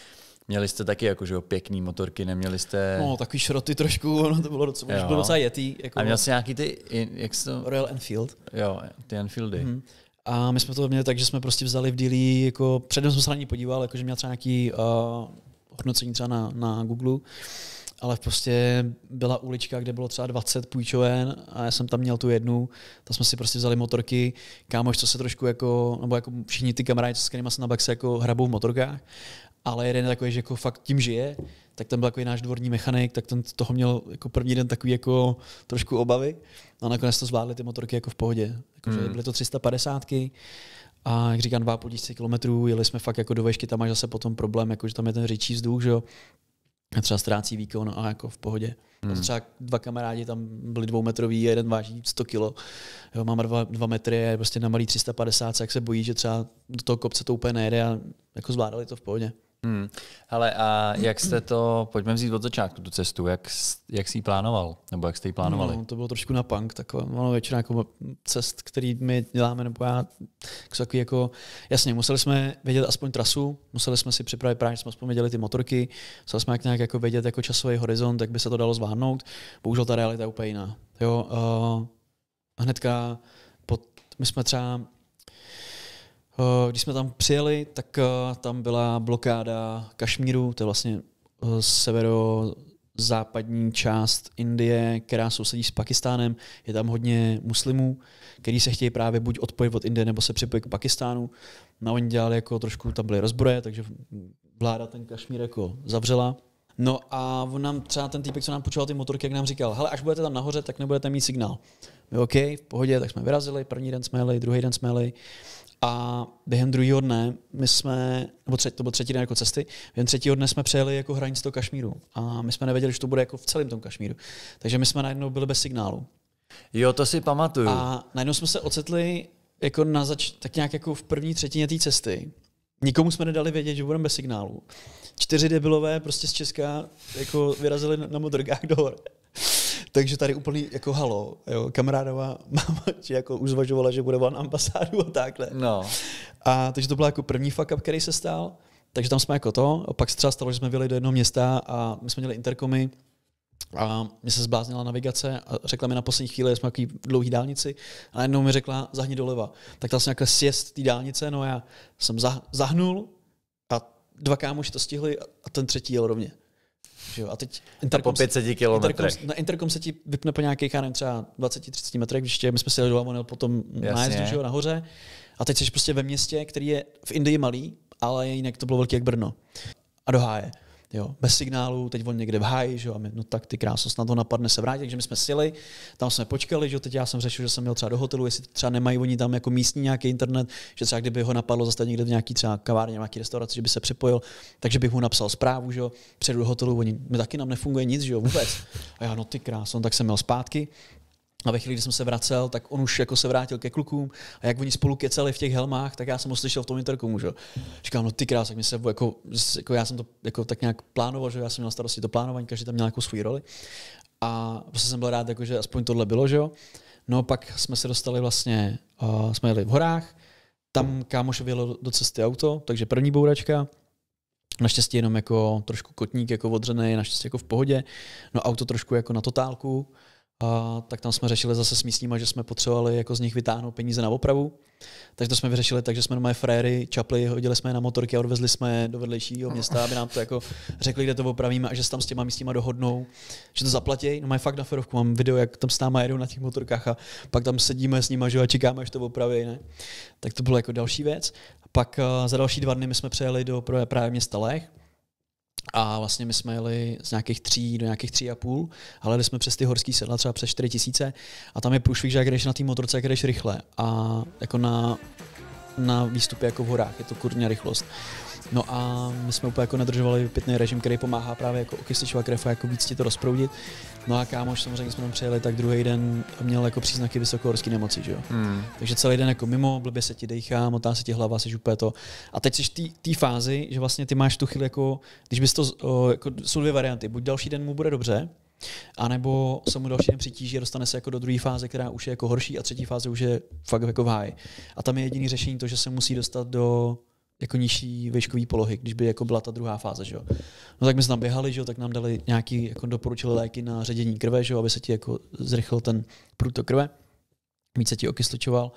A: Měli jste taky jako, že jo, pěkný motorky, neměli jste... No,
B: takový šroty trošku, ono [laughs] to bylo docela, jo. bylo docela jetý. Jako... A měl jsi nějaký ty, jak to... Royal Enfield. Jo, ty Enfieldy. Mm-hmm. A my jsme to měli tak, že jsme prostě vzali v dílí, jako předem jsme se na ní podíval, jakože měl třeba nějaký uh, hodnocení třeba na, na Google, ale prostě byla ulička, kde bylo třeba 20 půjčoven a já jsem tam měl tu jednu, tam jsme si prostě vzali motorky, kámoš, co se trošku jako, nebo jako všichni ty kamarádi, s kterými se na baxe jako hrabou v motorkách ale jeden je takový, že jako fakt tím žije, tak tam byl jako náš dvorní mechanik, tak ten toho měl jako první den takový jako trošku obavy no a nakonec to zvládli ty motorky jako v pohodě. Jako, hmm. Byly to 350 a jak říkám, 2,5 kilometrů, jeli jsme fakt jako do vešky, tam máš zase potom problém, jako že tam je ten řečí vzduch, že jo, a třeba ztrácí výkon a jako v pohodě. Hmm. Třeba dva kamarádi tam byli dvoumetrový, jeden váží 100 kilo, jo, mám dva, dva metry a je prostě na malý 350, jak se bojí, že třeba do toho kopce to úplně nejde a jako zvládali to v pohodě.
A: Hmm. Ale a jak jste to, pojďme vzít od začátku tu cestu, jak, jak jsi ji plánoval, nebo jak jste ji plánovali? No, to
B: bylo trošku na punk, takové, ono většina jako cest, který my děláme, nebo já, jako, jako, jasně, museli jsme vědět aspoň trasu, museli jsme si připravit právě, jsme aspoň věděli ty motorky, museli jsme jak nějak jako vědět jako časový horizont, jak by se to dalo zvládnout, bohužel ta realita je úplně jiná. Jo, uh, hnedka pod, my jsme třeba Eh, když jsme tam přijeli, tak eh, tam byla blokáda Kašmíru, to je vlastně eh, severozápadní část Indie, která sousedí s Pakistánem. Je tam hodně muslimů, kteří se chtějí právě buď odpojit od Indie nebo se připojit k Pakistánu. na no, oni dělali jako trošku, tam byly rozbroje, takže vláda ten Kašmír jako zavřela. No a on nám třeba ten týpek, co nám počíval ty motorky, jak nám říkal, hele, až budete tam nahoře, tak nebudete mít signál. My OK, v pohodě, tak jsme vyrazili, první den jsme jeli, druhý den jsme jeli. A během druhého dne, my jsme, nebo třetí, to byl třetí den jako cesty, během třetího dne jsme přejeli jako hranici toho Kašmíru. A my jsme nevěděli, že to bude jako v celém tom Kašmíru. Takže my jsme najednou byli bez signálu. Jo, to si pamatuju. A najednou jsme se ocitli jako na zač- tak nějak jako v první třetině té cesty. Nikomu jsme nedali vědět, že budeme bez signálu. Čtyři debilové prostě z Česka jako vyrazili na modrgách do hor. Takže tady úplný jako halo, jo, kamarádová [laughs] máma či jako už zvažovala, že bude van ambasádu a takhle. No. A takže to byla jako první fuck up, který se stal. Takže tam jsme jako to, a pak se třeba stalo, že jsme vyjeli do jednoho města a my jsme měli interkomy a mě se zbláznila navigace a řekla mi na poslední chvíli, že jsme jaký dlouhý dálnici a najednou mi řekla zahni doleva. Tak tam jsem nějak sjezd té dálnice, no já jsem zahnul a dva kámoši to stihli a ten třetí jel rovně jo? A teď interkom, po 500 kilometrech. Interkom, na interkom se ti vypne po nějakých, já nevím, třeba 20-30 metrech, když my jsme si jeli do potom nájezdu, že jo, nahoře. A teď jsi prostě ve městě, který je v Indii malý, ale jinak to bylo velký jak Brno. A do háje jo, bez signálu, teď on někde v háji, že jo, a my, no tak ty krásu, snad to napadne se vrátit, takže my jsme sili, tam jsme počkali, že jo, teď já jsem řešil, že jsem měl třeba do hotelu, jestli třeba nemají oni tam jako místní nějaký internet, že třeba kdyby ho napadlo zase někde v nějaký třeba kavárně, nějaký restauraci, že by se připojil, takže bych mu napsal zprávu, že jo, přijdu do hotelu, oni, my taky nám nefunguje nic, že jo, vůbec. A já, no ty krásno, on tak jsem měl zpátky, a ve chvíli, kdy jsem se vracel, tak on už jako se vrátil ke klukům a jak oni spolu kecali v těch helmách, tak já jsem ho slyšel v tom interkomu, že? Říkám, no ty krás, tak mi se jako, jako, já jsem to jako tak nějak plánoval, že já jsem měl starosti to plánování, každý tam měl nějakou svou roli. A prostě jsem byl rád, jako, že aspoň tohle bylo, že No pak jsme se dostali vlastně, uh, jsme jeli v horách, tam kámoš vyjelo do cesty auto, takže první bouračka, naštěstí jenom jako trošku kotník jako odřený, naštěstí jako v pohodě, no auto trošku jako na totálku, a, tak tam jsme řešili zase s místníma, že jsme potřebovali jako z nich vytáhnout peníze na opravu. Takže to jsme vyřešili tak, že jsme moje fréry čapli, hodili jsme je na motorky a odvezli jsme je do vedlejšího města, aby nám to jako řekli, kde to opravíme a že se tam s těma místníma dohodnou, že to zaplatí. No mají fakt na ferovku, mám video, jak tam s náma jedou na těch motorkách a pak tam sedíme s nimi a čekáme, až to opraví. Ne? Tak to bylo jako další věc. Pak eh, za další dva dny my jsme přejeli do právě města Lech, a vlastně my jsme jeli z nějakých tří do nějakých tří a půl, ale jeli jsme přes ty horský sedla třeba přes čtyři tisíce a tam je průšvih, že jak jdeš na té motorce, jak jdeš rychle. A jako na na výstupy jako v horách, je to kurně rychlost. No a my jsme úplně jako nedržovali pitný režim, který pomáhá právě jako okysličovat krev a jako víc ti to rozproudit. No a kámoš samozřejmě jsme tam přijeli, tak druhý den měl jako příznaky vysokohorské nemoci, že jo. Hmm. Takže celý den jako mimo, blbě se ti dechá, motá se ti hlava, jsi úplně to. A teď jsi v té fázi, že vlastně ty máš tu chvíli jako, když bys to, o, jako, jsou dvě varianty, buď další den mu bude dobře, a nebo se mu další den přitíží a dostane se jako do druhé fáze, která už je jako horší a třetí fáze už je fakt jako high. A tam je jediný řešení to, že se musí dostat do jako nižší výškové polohy, když by jako byla ta druhá fáze. Že jo. No tak my jsme tam běhali, že jo, tak nám dali nějaký, jako doporučili léky na ředění krve, že jo, aby se ti jako zrychlil ten průtok krve, více ti okysličoval.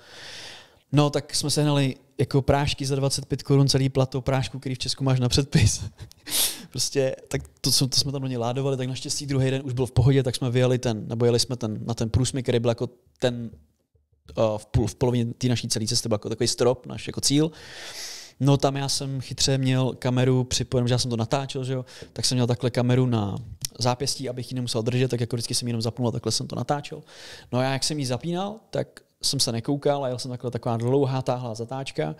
B: No, tak jsme sehnali jako prášky za 25 korun celý plato prášku, který v Česku máš na předpis. [laughs] prostě, tak to, co, to jsme tam do něj ládovali, tak naštěstí druhý den už byl v pohodě, tak jsme vyjeli ten, nebo jeli jsme ten, na ten průsmyk, který byl jako ten uh, v, půl, v polovině té naší celé cesty, byl jako takový strop, náš jako cíl. No tam já jsem chytře měl kameru připojenou, že já jsem to natáčel, že jo, tak jsem měl takhle kameru na zápěstí, abych ji nemusel držet, tak jako vždycky jsem jenom zapnul a takhle jsem to natáčel. No a jak jsem ji zapínal, tak jsem se nekoukal a jel jsem takhle taková dlouhá táhlá zatáčka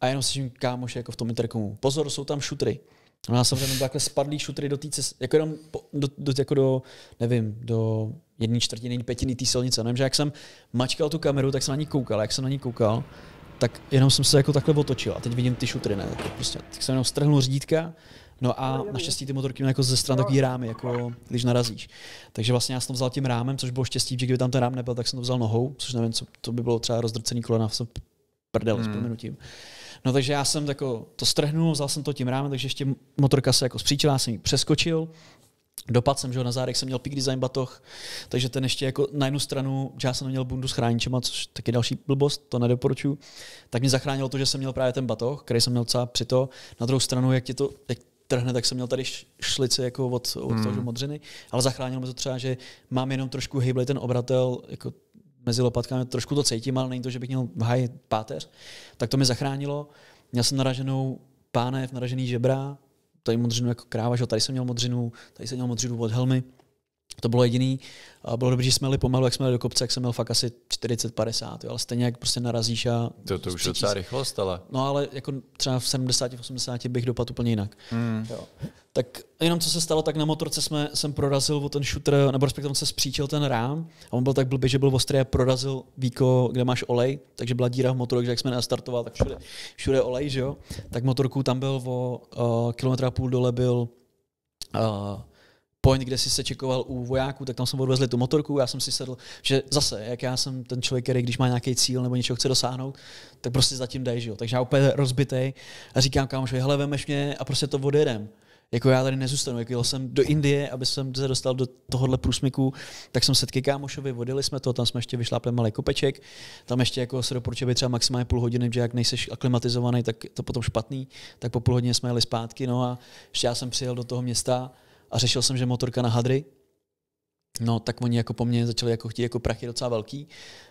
B: a jenom slyším kámoš jako v tom interkomu. Pozor, jsou tam šutry. No já jsem no, tam takhle spadlý šutry do té jako jenom do, do, jako do, nevím, do jedné čtvrtiny, pětiny té silnice. Nevím, no, že jak jsem mačkal tu kameru, tak jsem na ní koukal. A jak jsem na ní koukal, tak jenom jsem se jako takhle otočil a teď vidím ty šutry, ne? Tak prostě, tak jsem jenom strhnul řídítka No a naštěstí ty motorky měly jako ze stran takový rámy, jako když narazíš. Takže vlastně já jsem to vzal tím rámem, což bylo štěstí, že kdyby tam ten rám nebyl, tak jsem to vzal nohou, což nevím, co, to by bylo třeba rozdrcený kolena, jsem prdel hmm. s minutím. No takže já jsem jako to strhnul, vzal jsem to tím rámem, takže ještě motorka se jako spříčila, jsem ji přeskočil, Dopad jsem, že na zádech jsem měl Peak Design batoh, takže ten ještě jako na jednu stranu, že já jsem měl bundu s chráničema, což taky další blbost, to nedoporučuju, tak mě zachránilo to, že jsem měl právě ten batoh, který jsem měl celá při to. Na druhou stranu, jak, ti to, jak trhne, tak jsem měl tady šlice jako od, od hmm. toho modřiny, ale zachránilo mi to třeba, že mám jenom trošku hejblej ten obratel, jako mezi lopatkami, trošku to cítím, ale není to, že bych měl v páteř, tak to mi zachránilo. Měl jsem naraženou pánev, naražený žebra, tady modřinu jako kráva, že? tady jsem měl modřinu, tady jsem měl modřinu od helmy, to bylo jediný. Bylo dobré, že jsme jeli pomalu, jak jsme jeli do kopce, jak jsem měl fakt asi 40-50, ale stejně jak prostě narazíš a... To, to už docela rychlost, ale... No ale jako třeba v 70-80 bych dopadl úplně jinak. Hmm. Jo. Tak jenom co se stalo, tak na motorce jsme, jsem prorazil o ten shooter, nebo respektive se spříčil ten rám a on byl tak blbý, že byl ostrý a prorazil víko, kde máš olej, takže byla díra v motoru, takže jak jsme nastartoval, tak všude, všude olej, že jo. Tak motorku tam byl o, o kilometra půl dole byl point, kde si se čekoval u vojáků, tak tam jsme odvezli tu motorku, já jsem si sedl, že zase, jak já jsem ten člověk, který když má nějaký cíl nebo něčeho chce dosáhnout, tak prostě zatím dej, že jo. Takže já úplně rozbitej a říkám kámošovi, hele, vemeš mě a prostě to odjedem jako já tady nezůstanu, jak jel jsem do Indie, aby jsem se dostal do tohohle průsmyku, tak jsem se k kámošovi, vodili jsme to, tam jsme ještě vyšlápli malý kopeček, tam ještě jako se doporučuje by třeba maximálně půl hodiny, že jak nejseš aklimatizovaný, tak to potom špatný, tak po půl hodině jsme jeli zpátky, no a ještě já jsem přijel do toho města, a řešil jsem, že motorka na hadry, No, tak oni jako po mně začali jako chtít jako prachy docela velký,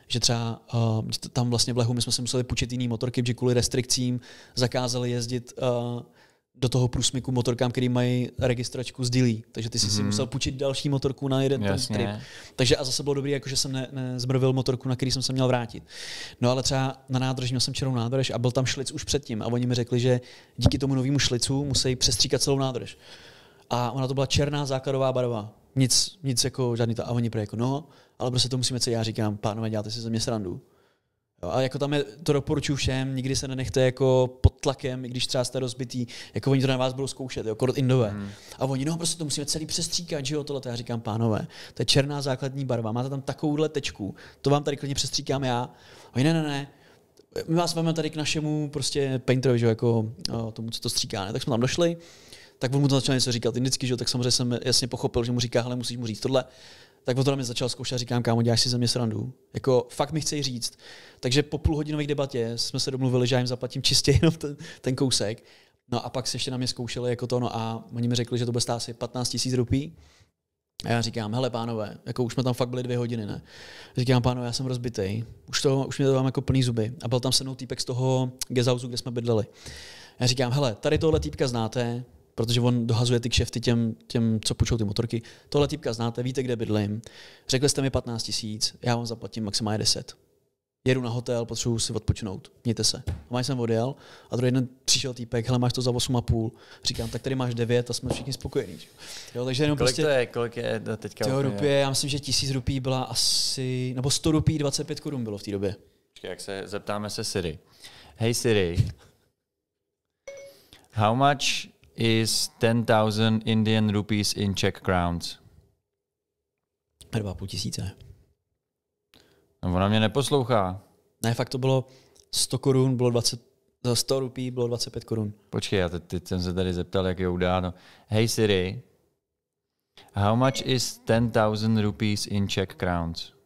B: že třeba uh, tam vlastně v Lehu my jsme si museli půjčit jiný motorky, že kvůli restrikcím zakázali jezdit uh, do toho průsmyku motorkám, který mají registračku z Dilí. Takže ty jsi mm-hmm. si mhm. musel půjčit další motorku na jeden Jasně. ten trip. Takže a zase bylo dobré, jako že jsem ne, ne zmrvil motorku, na který jsem se měl vrátit. No ale třeba na nádrži měl jsem černou nádrž a byl tam šlic už předtím a oni mi řekli, že díky tomu novému šlicu musí přestříkat celou nádrž. A ona to byla černá základová barva. Nic, nic jako žádný to. A oni jako no, ale prostě to musíme, co já říkám, pánové, děláte si ze mě srandu. Jo, a jako tam je, to doporučuji všem, nikdy se nenechte jako pod tlakem, i když třeba jste rozbitý, jako oni to na vás budou zkoušet, jako kort indové. Hmm. A oni, no prostě to musíme celý přestříkat, že jo, tohle, to já říkám, pánové, to je černá základní barva, máte tam takovouhle tečku, to vám tady klidně přestříkám já. A oni, ne, ne, ne, my vás máme tady k našemu prostě painterovi, že jo, jako o, no, tomu, co to stříká, ne? tak jsme tam došli, tak on mu to začal něco říkat indicky, že tak samozřejmě jsem jasně pochopil, že mu říká, Ale musíš mu říct tohle. Tak on to na mě začal zkoušet a říkám, kámo, děláš si ze mě srandu. Jako fakt mi chce říct. Takže po půlhodinové debatě jsme se domluvili, že já jim zaplatím čistě [laughs] jenom ten, ten kousek. No a pak se ještě na mě zkoušeli jako to, no a oni mi řekli, že to bude stát asi 15 tisíc rupí. A já říkám, hele pánové, jako už jsme tam fakt byli dvě hodiny, ne? Říkám, pánové, já jsem rozbitý, už, to, už mě to mám jako plný zuby. A byl tam se mnou týpek z toho gezauzu, kde jsme bydleli. Já říkám, hele, tady tohle týpka znáte, protože on dohazuje ty kšefty těm, těm co půjčou ty motorky. Tohle typka znáte, víte, kde bydlím. Řekli jste mi 15 tisíc, já vám zaplatím maximálně 10. Jedu na hotel, potřebuji si odpočinout, mějte se. A jsem odjel a druhý den přišel týpek, hele, máš to za 8,5. Říkám, tak tady máš 9 a jsme všichni spokojení. Jo, takže jenom kolik prostě, to je, kolik je teďka? Tyho rupie, já myslím, že 1000 rupí byla asi, nebo 100 rupí 25 korun bylo v té době.
A: Počkej, jak se zeptáme se Siri. Hey Siri, how much is 10,000 Indian rupees in Czech crowns. Dva půl tisíce. No ona mě neposlouchá. Ne, fakt to bylo 100 korun, bylo 20,
B: za 100 rupí bylo 25 korun.
A: Počkej, já teď, teď jsem se tady zeptal, jak je udáno. Hey Siri, how much is 10,000 rupees in Czech crowns?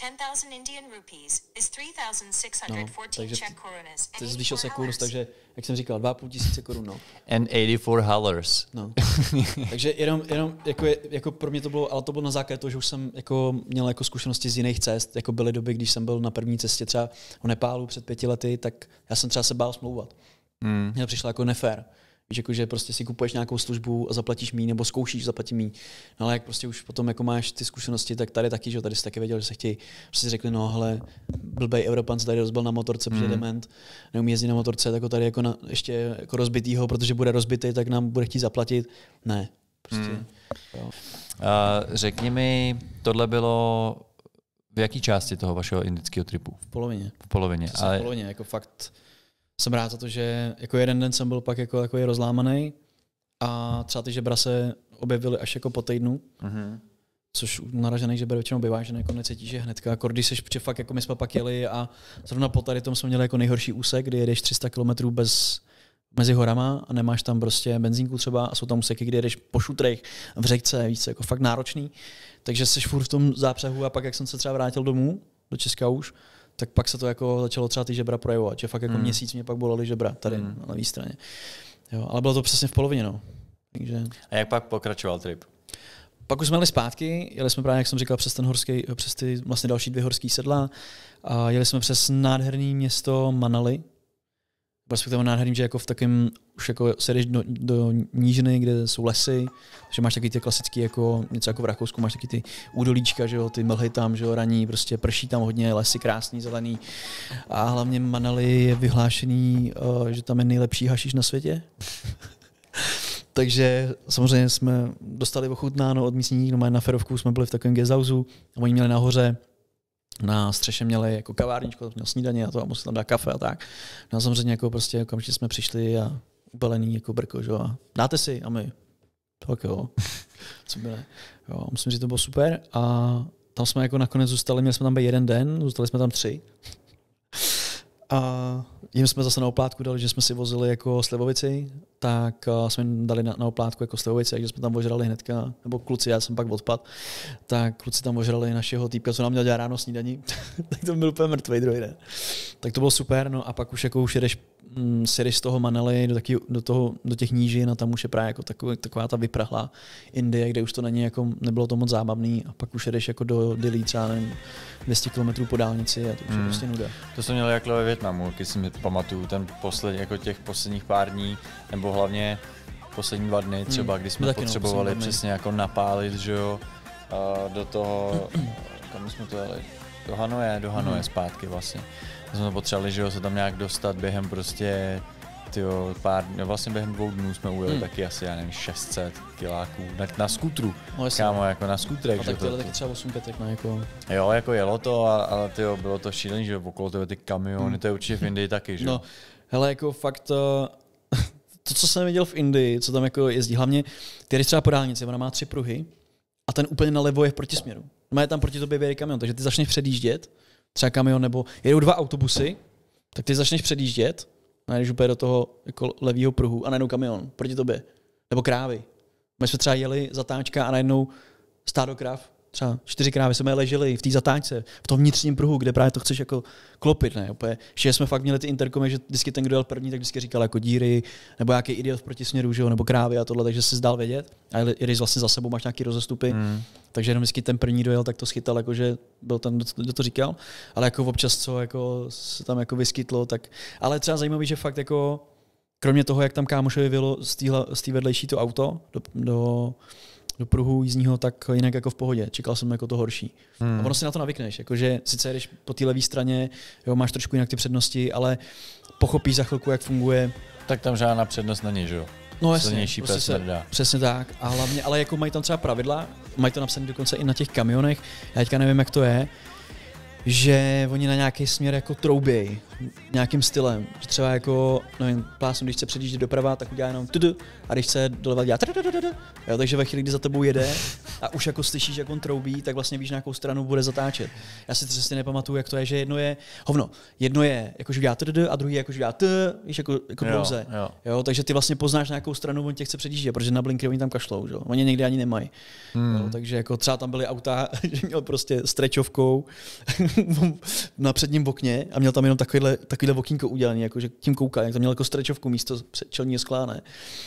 B: 10,000 Indian rupees is 3,614 no, Czech korunas. To zvýšil se kurz, takže, jak jsem říkal, 2,5 tisíce korun, no.
A: And 84 halers. No.
B: [laughs] takže jenom, jenom jako, je, jako, pro mě to bylo, ale to bylo na základě toho, že už jsem jako měl jako zkušenosti z jiných cest, jako byly doby, když jsem byl na první cestě třeba o Nepálu před pěti lety, tak já jsem třeba se bál smlouvat. Mm. to přišlo jako nefér. Víš, jako, že prostě si kupuješ nějakou službu a zaplatíš mí, nebo zkoušíš zaplatit mí. No, ale jak prostě už potom jako máš ty zkušenosti, tak tady taky, že tady jsi taky věděl, že se chtějí, prostě řekli, no hele, blbej Evropan se tady rozbil na motorce, mm. přijde dement, neumí jezdit na motorce, tak ho tady jako na, ještě jako rozbitýho, protože bude rozbitý, tak nám bude chtít zaplatit.
A: Ne, prostě. Mm. Jo. A řekni mi, tohle bylo v jaké části toho vašeho indického tripu? V polovině. V polovině. Ale... V
B: polovině, jako fakt jsem rád za to, že jako jeden den jsem byl pak jako je rozlámaný a třeba ty žebra se objevily až jako po týdnu. Mm-hmm. Což naražený žeber většinou bývá, že jako necítíš je hnedka. Jako když seš, protože fakt jako my jsme pak jeli a zrovna po tady tom jsme měli jako nejhorší úsek, kdy jedeš 300 km bez mezi horama a nemáš tam prostě benzínku třeba a jsou tam úseky, kdy jedeš po šutrech v řekce, víc jako fakt náročný. Takže seš furt v tom zápřehu a pak, jak jsem se třeba vrátil domů do Česka už, tak pak se to jako začalo třeba ty žebra projevovat, že fakt jako mm. měsíc mě pak bolely žebra tady mm. na levé straně. Jo, ale bylo to přesně v polovině. No. Takže...
A: A jak pak pokračoval trip?
B: Pak už jsme jeli zpátky, jeli jsme právě, jak jsem říkal, přes, ten horský, přes ty vlastně další dvě horské sedla a jeli jsme přes nádherné město Manali, perspektivou nádherný, že jako v takém, už jako se jdeš do, do nížiny, kde jsou lesy, že máš taky ty klasické jako něco jako v Rakousku, máš taky ty údolíčka, že jo, ty mlhy tam, že jo, raní, prostě prší tam hodně, lesy krásný, zelený. A hlavně Manali je vyhlášený, eh, že tam je nejlepší hašiš na světě. [laughs] Takže samozřejmě jsme dostali ochutnáno od místních, no na Ferovku jsme byli v takovém gezauzu, oni měli nahoře na střeše měli jako kavárničko, měl snídaně a to a musel tam dát kafe a tak. No a samozřejmě jako prostě okamžitě jako jsme přišli a ubalený jako brko, že? a dáte si a my, tak jo, [laughs] co bylo? Jo, musím říct, to bylo super a tam jsme jako nakonec zůstali, měli jsme tam být jeden den, zůstali jsme tam tři a jim jsme zase na oplátku dali, že jsme si vozili jako slivovici, tak eh, jsme jim dali na, na oplátku jako slivovici, takže jsme tam ožrali hnedka, nebo kluci, já jsem pak odpad, tak kluci tam ožrali našeho týpka, co nám měl dělat ráno snídaní, [laughs] tak to byl úplně mrtvý druhý den. Tak to bylo super, no a pak už jako už jedeš Mm, Siri z toho Manely do, taky, do, toho, do těch nížin a tam už je právě jako taková, taková ta vyprahlá Indie, kde už to není jako, nebylo to moc zábavný a pak už jedeš jako do Dili třeba nevím, 200 km po dálnici a to už mm. je hmm. prostě nuda.
A: To jsem měl jako ve Větnamu, když si mi pamatuju ten poslední, jako těch posledních pár dní, nebo hlavně poslední dva dny třeba, mm. kdy no jsme Taky no, potřebovali no, přesně jako napálit, že jo, do toho, [clears throat] kam jsme to jeli, do Hanoje, do Hanoje hmm. zpátky vlastně. My jsme potřebovali, že jo, se tam nějak dostat během prostě tyjo, pár, no vlastně během dvou dnů jsme ujeli hmm. taky asi, já nevím, 600 kiláků na, na skutru, no, kámo, no. jako na skutrech. A tak to
B: taky třeba 8 pětek na no, jako.
A: Jo, jako jelo to, ale tyjo, bylo to šílený, že okolo tebe ty kamiony, hmm. to je určitě v Indii
B: taky, že No, hele, jako fakt, uh, [laughs] to, co jsem viděl v Indii, co tam jako jezdí, hlavně, ty třeba po dálnici, ona má tři pruhy, a ten úplně nalevo je v protisměru. Má je tam proti tobě vyjede kamion, takže ty začneš předjíždět, třeba kamion nebo jedou dva autobusy, tak ty začneš předjíždět, najdeš úplně do toho jako levýho pruhu a najednou kamion proti tobě. Nebo krávy. My jsme třeba jeli zatáčka a najednou stádo kráv třeba čtyři krávy jsme leželi v té zatáčce, v tom vnitřním pruhu, kde právě to chceš jako klopit, ne? Opět, že jsme fakt měli ty interkomy, že vždycky ten, kdo jel první, tak vždycky říkal jako díry, nebo nějaký idiot v protisměru, že jo, nebo krávy a tohle, takže si zdal vědět. A Iris vlastně za sebou máš nějaký rozestupy, mm. takže jenom vždycky ten první dojel, tak to schytal, jakože byl ten, kdo to říkal. Ale jako občas, co jako se tam jako vyskytlo, tak. Ale třeba zajímavý, že fakt jako kromě toho, jak tam kámošovi vylo z té vedlejší to auto do, do do pruhu jízdního, tak jinak jako v pohodě. Čekal jsem jako to horší. Hmm. A ono si na to navykneš, jakože sice jdeš po té levé straně, jo, máš trošku jinak ty přednosti, ale pochopíš za chvilku, jak funguje. Tak tam žádná přednost není, že jo? No jasně, silnější prostě se, přesně tak. A hlavně, ale jako mají tam třeba pravidla, mají to napsané dokonce i na těch kamionech, já teďka nevím, jak to je, že oni na nějaký směr jako troubějí nějakým stylem. Že třeba jako, nevím, plásnu, když se předjíždí doprava, tak udělá jenom tudu, a když se doleva dělá jo, takže ve chvíli, kdy za tebou jede a už jako slyšíš, jak on troubí, tak vlastně víš, na jakou stranu bude zatáčet. Já si přesně nepamatuju, jak to je, že jedno je, hovno, jedno je, jakože udělá tudu a druhý je, jakože udělá tudu, víš, jako, jako jo, pouze. Jo. jo. takže ty vlastně poznáš, na jakou stranu on tě chce předjíždět, protože na blinkry oni tam kašlou, jo. Oni někdy ani nemají. Hmm. Jo, takže jako třeba tam byly auta, [laughs] že měl prostě strečovkou [laughs] na předním okně a měl tam jenom takový takovýhle, takovýhle okýnko udělaný, jako, že tím kouká, jak tam měl jako strečovku místo čelního skla, ne?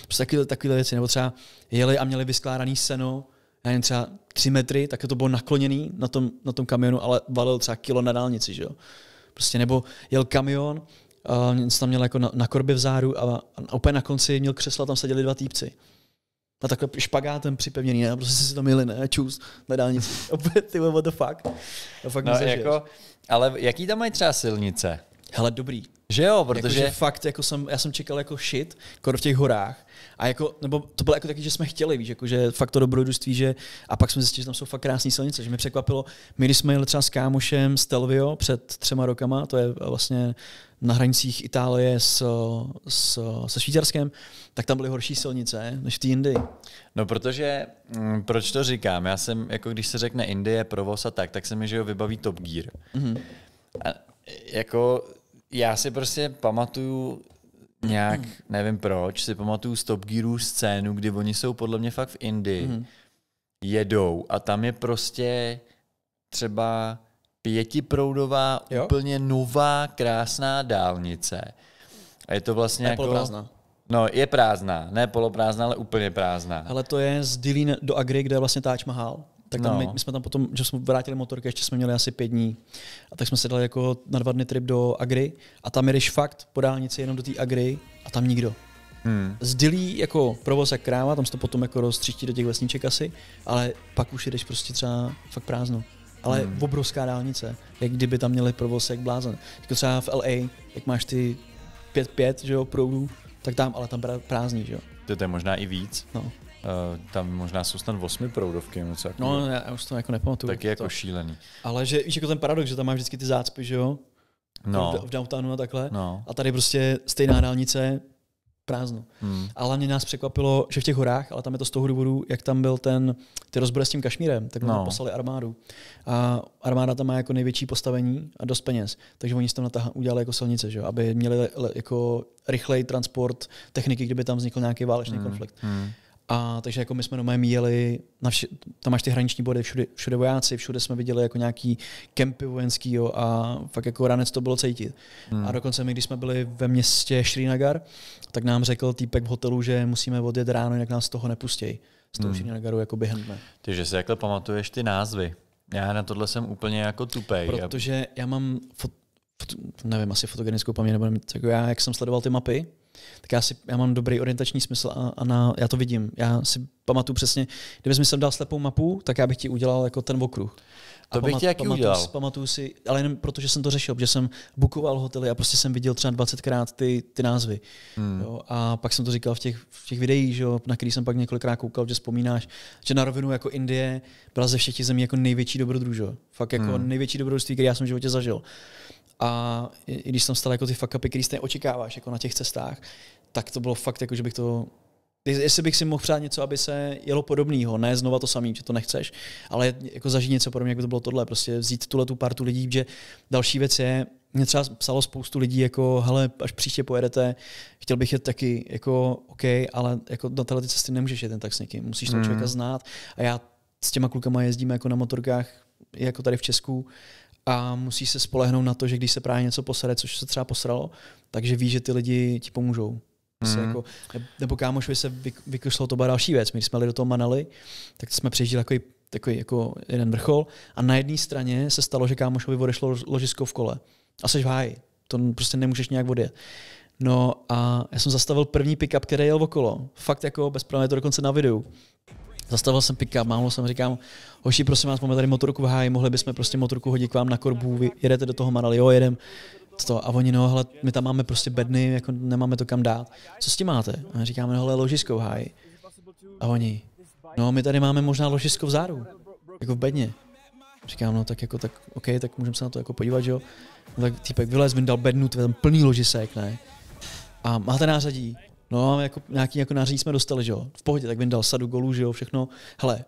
B: Prostě takovýhle, takovýhle věci, nebo třeba jeli a měli vyskládaný seno, já jen třeba tři metry, tak to bylo nakloněný na tom, na tom kamionu, ale valil třeba kilo na dálnici, že jo? Prostě nebo jel kamion, a on tam měl jako na, na korbě v záru a, a úplně na konci měl křesla, tam seděli dva týpci. A takhle špagátem připevněný, ne? Prostě si to měli, ne? Čus, na dálnici. Opět, [laughs] ty what the fuck? To fakt no, jako, ale jaký tam mají třeba silnice? hele, dobrý. Že jo, protože... Jako, že fakt, jako jsem, já jsem čekal jako shit, kor v těch horách. A jako, nebo to bylo jako taky, že jsme chtěli, víš, jako, že fakt to dobrodružství, že a pak jsme zjistili, že tam jsou fakt krásné silnice, že mě překvapilo, my když jsme jeli třeba s kámošem z Telvio před třema rokama, to je vlastně na hranicích Itálie s, s, se Švýcarskem, tak tam byly horší silnice než ty té
A: No protože, m, mm, proč to říkám, já jsem, jako když se řekne Indie, provoz a tak, tak se mi, že jo, vybaví Top Gear. Mm-hmm. A jako já si prostě pamatuju nějak, mm. nevím proč, si pamatuju Stop Gearů scénu, kdy oni jsou podle mě fakt v Indii, mm. jedou a tam je prostě třeba pětiproudová, jo? úplně nová, krásná dálnice. A je to vlastně je jako... Poloprázdná. No, je prázdná. Ne poloprázdná, ale úplně prázdná.
B: Ale to je z Dilín do Agri, kde je vlastně táč Mahal tak tam no. my, my, jsme tam potom, že jsme vrátili motorky, ještě jsme měli asi pět dní. A tak jsme se dali jako na dva dny trip do Agry a tam jdeš fakt po dálnici jenom do té Agry a tam nikdo. Hmm. Sdílí jako provoz a kráva, tam se to potom jako roztříští do těch vesniček asi, ale pak už jdeš prostě třeba fakt prázdno. Ale hmm. obrovská dálnice, jak kdyby tam měli provoz jak blázen. Jako třeba v LA, jak máš ty 5-5, že jo, proudů, tak tam, ale tam prázdný, že jo.
A: to je možná i víc. No. Eh, tam možná jsou snad osmi proudovky nebo co jako. No, já, už to jako nepamatuju. Tak je jako to. šílený.
B: Ale že víš, jako ten paradox, že tam máš vždycky ty zácpy, že jo? No. V, v downtownu a takhle. No. A tady prostě stejná dálnice, prázdno. Hmm. Ale mě nás překvapilo, že v těch horách, ale tam je to z toho důvodu, jak tam byl ten, ty rozbory s tím Kašmírem, tak no. poslali armádu. A armáda tam má jako největší postavení a dost peněz. Takže oni si tam natáha, udělali jako silnice, že? aby měli le- jako rychlej transport techniky, kdyby tam vznikl nějaký válečný hmm. konflikt. Hmm. A takže jako my jsme doma míjeli, na vši, tam máš ty hraniční body, všude, všude vojáci, všude jsme viděli jako nějaký kempy vojenský jo, a fakt jako ranec to bylo cítit. Hmm. A dokonce my, když jsme byli ve městě Srinagar, tak nám řekl týpek v hotelu, že musíme odjet ráno, jinak nás z toho nepustějí. Z toho hmm. Srinagaru jako dne.
A: Takže si jakhle pamatuješ ty názvy. Já na tohle jsem úplně jako tupej. Protože
B: já mám, fot, fot, nevím, asi fotogenickou paměť, nebo nevím, tak jako já, jak jsem sledoval ty mapy, tak já, si, já mám dobrý orientační smysl a, a na, já to vidím. Já si pamatuju přesně, kdyby mi sem dal slepou mapu, tak já bych ti udělal jako ten okruh. A to bych pamat, ti jaký pamatuju, udělal? Si, pamatuju si, ale jenom proto, že jsem to řešil, že jsem bukoval hotely a prostě jsem viděl třeba 20krát ty, ty názvy. Hmm. Jo, a pak jsem to říkal v těch, v těch videích, že jo, na který jsem pak několikrát koukal, že vzpomínáš, že na rovinu jako Indie byla ze všech těch zemí jako největší dobrodružo. Fakt jako hmm. největší dobrodružství, který já jsem v životě zažil. A i když jsem stal jako ty fuck upy, který stejně očekáváš jako na těch cestách, tak to bylo fakt jako, že bych to jestli bych si mohl přát něco, aby se jelo podobného, ne znova to samý, že to nechceš, ale jako zažít něco podobně, jako to bylo tohle, prostě vzít tuhle tu partu lidí, že další věc je, mě třeba psalo spoustu lidí, jako, hele, až příště pojedete, chtěl bych jet taky, jako, OK, ale jako na této cesty nemůžeš jet ten tak s někým, musíš toho člověka hmm. znát a já s těma klukama jezdím jako na motorkách, jako tady v Česku a musíš se spolehnout na to, že když se právě něco posere, což se třeba posralo, takže ví, že ty lidi ti pomůžou. Mm. hmm jako, nebo kámošovi se vy, vykušlo to byla další věc. My když jsme jeli do toho Manaly, tak jsme přežili takový, takový jako jeden vrchol a na jedné straně se stalo, že kámošovi odešlo ložisko v kole. A seš v háji. To prostě nemůžeš nějak odjet. No a já jsem zastavil první pickup, který jel okolo. Fakt jako bezprávně to dokonce na videu. Zastavil jsem pika, málo jsem říkám, hoši, prosím vás, máme tady motorku v háji, mohli bychom prostě motorku hodit k vám na korbu, vy jedete do toho Marali, jo, jedem. To, a oni, no, hele, my tam máme prostě bedny, jako nemáme to kam dát. Co s tím máte? A říkáme, no, hele, ložisko v háji. A oni, no, my tady máme možná ložisko v záru, jako v bedně. Říkám, no tak jako tak, OK, tak můžeme se na to jako podívat, že jo. No, tak týpek vylez, vyndal bednu, to je tam plný ložisek, ne. A máte nářadí? No, jako nějaký jako náří jsme dostali, že jo. V pohodě, tak vyndal sadu golů, že jo, všechno. Hele,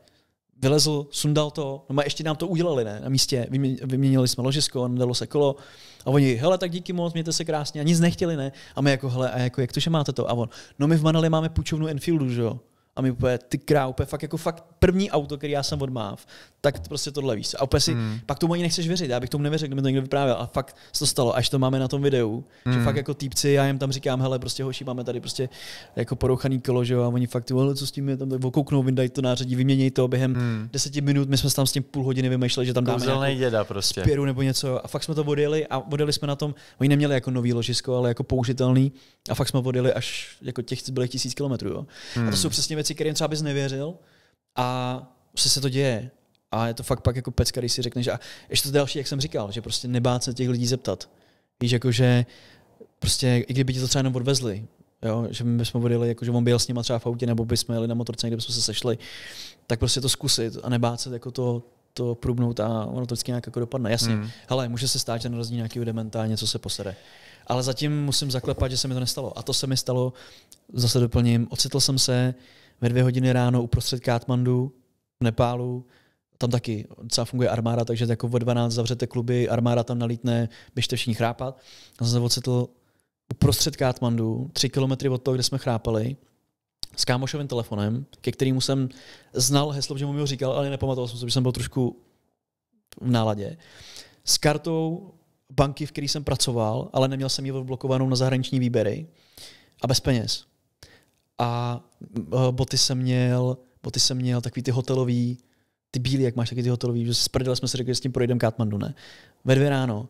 B: vylezl, sundal to, no a ještě nám to udělali, ne, na místě, vyměnili jsme ložisko, nadalo se kolo a oni, hele, tak díky moc, mějte se krásně a nic nechtěli, ne, a my jako, hele, a jako, jak to, že máte to, a on, no my v Manali máme půjčovnu Enfieldu, že jo, mi úplně ty krá, úplně fakt jako fakt první auto, který já jsem odmáv, tak prostě tohle víš. A úplně si, hmm. pak tomu ani nechceš věřit, já bych tomu nevěřil, kdyby to někdo vyprávěl. A fakt se to stalo, až to máme na tom videu, hmm. že fakt jako týpci, já jim tam říkám, hele, prostě hoši, máme tady prostě jako porouchaný kolo, že jo, a oni fakt, ty co s tím je tam, tak okouknou, vyndají to nářadí, vyměněj to během hmm. deseti minut, my jsme tam s tím půl hodiny vymýšleli, že tam dáme nějakou děda prostě. spěru nebo něco. A fakt jsme to odjeli a odjeli jsme na tom, oni neměli jako nový ložisko, ale jako použitelný a fakt jsme odjeli až jako těch byly tisíc kilometrů. Hmm. A to hmm. jsou přesně věci, věci, kterým třeba bys nevěřil a prostě se to děje. A je to fakt pak jako pecka, když si řekneš, a ještě to další, jak jsem říkal, že prostě nebát se těch lidí zeptat. Víš, jakože prostě, i kdyby ti to třeba jenom odvezli, jo, že my bychom odjeli, jako, že on byl s nima třeba v autě, nebo bychom jeli na motorce, kde bychom se sešli, tak prostě to zkusit a nebát se jako to, to průbnout a ono to vždycky nějak jako dopadne. Jasně, hmm. hele, může se stát, že narazí nějaký dementa a něco se posede. Ale zatím musím zaklepat, že se mi to nestalo. A to se mi stalo, zase doplním, ocitl jsem se ve dvě hodiny ráno uprostřed Kátmandu, v Nepálu, tam taky docela funguje armáda, takže jako o 12 zavřete kluby, armáda tam nalítne, běžte všichni chrápat. A jsem se ocitl uprostřed Kátmandu, tři kilometry od toho, kde jsme chrápali, s kámošovým telefonem, ke kterému jsem znal heslo, že mu ho říkal, ale nepamatoval jsem se, že jsem byl trošku v náladě. S kartou banky, v které jsem pracoval, ale neměl jsem ji odblokovanou na zahraniční výběry a bez peněz a eh, boty jsem měl, boty jsem měl takový ty hotelový, ty bílé, jak máš taky ty hotelový, že sprdele jsme si řekli, že s tím projdeme Katmandu, ne? Ve dvě ráno.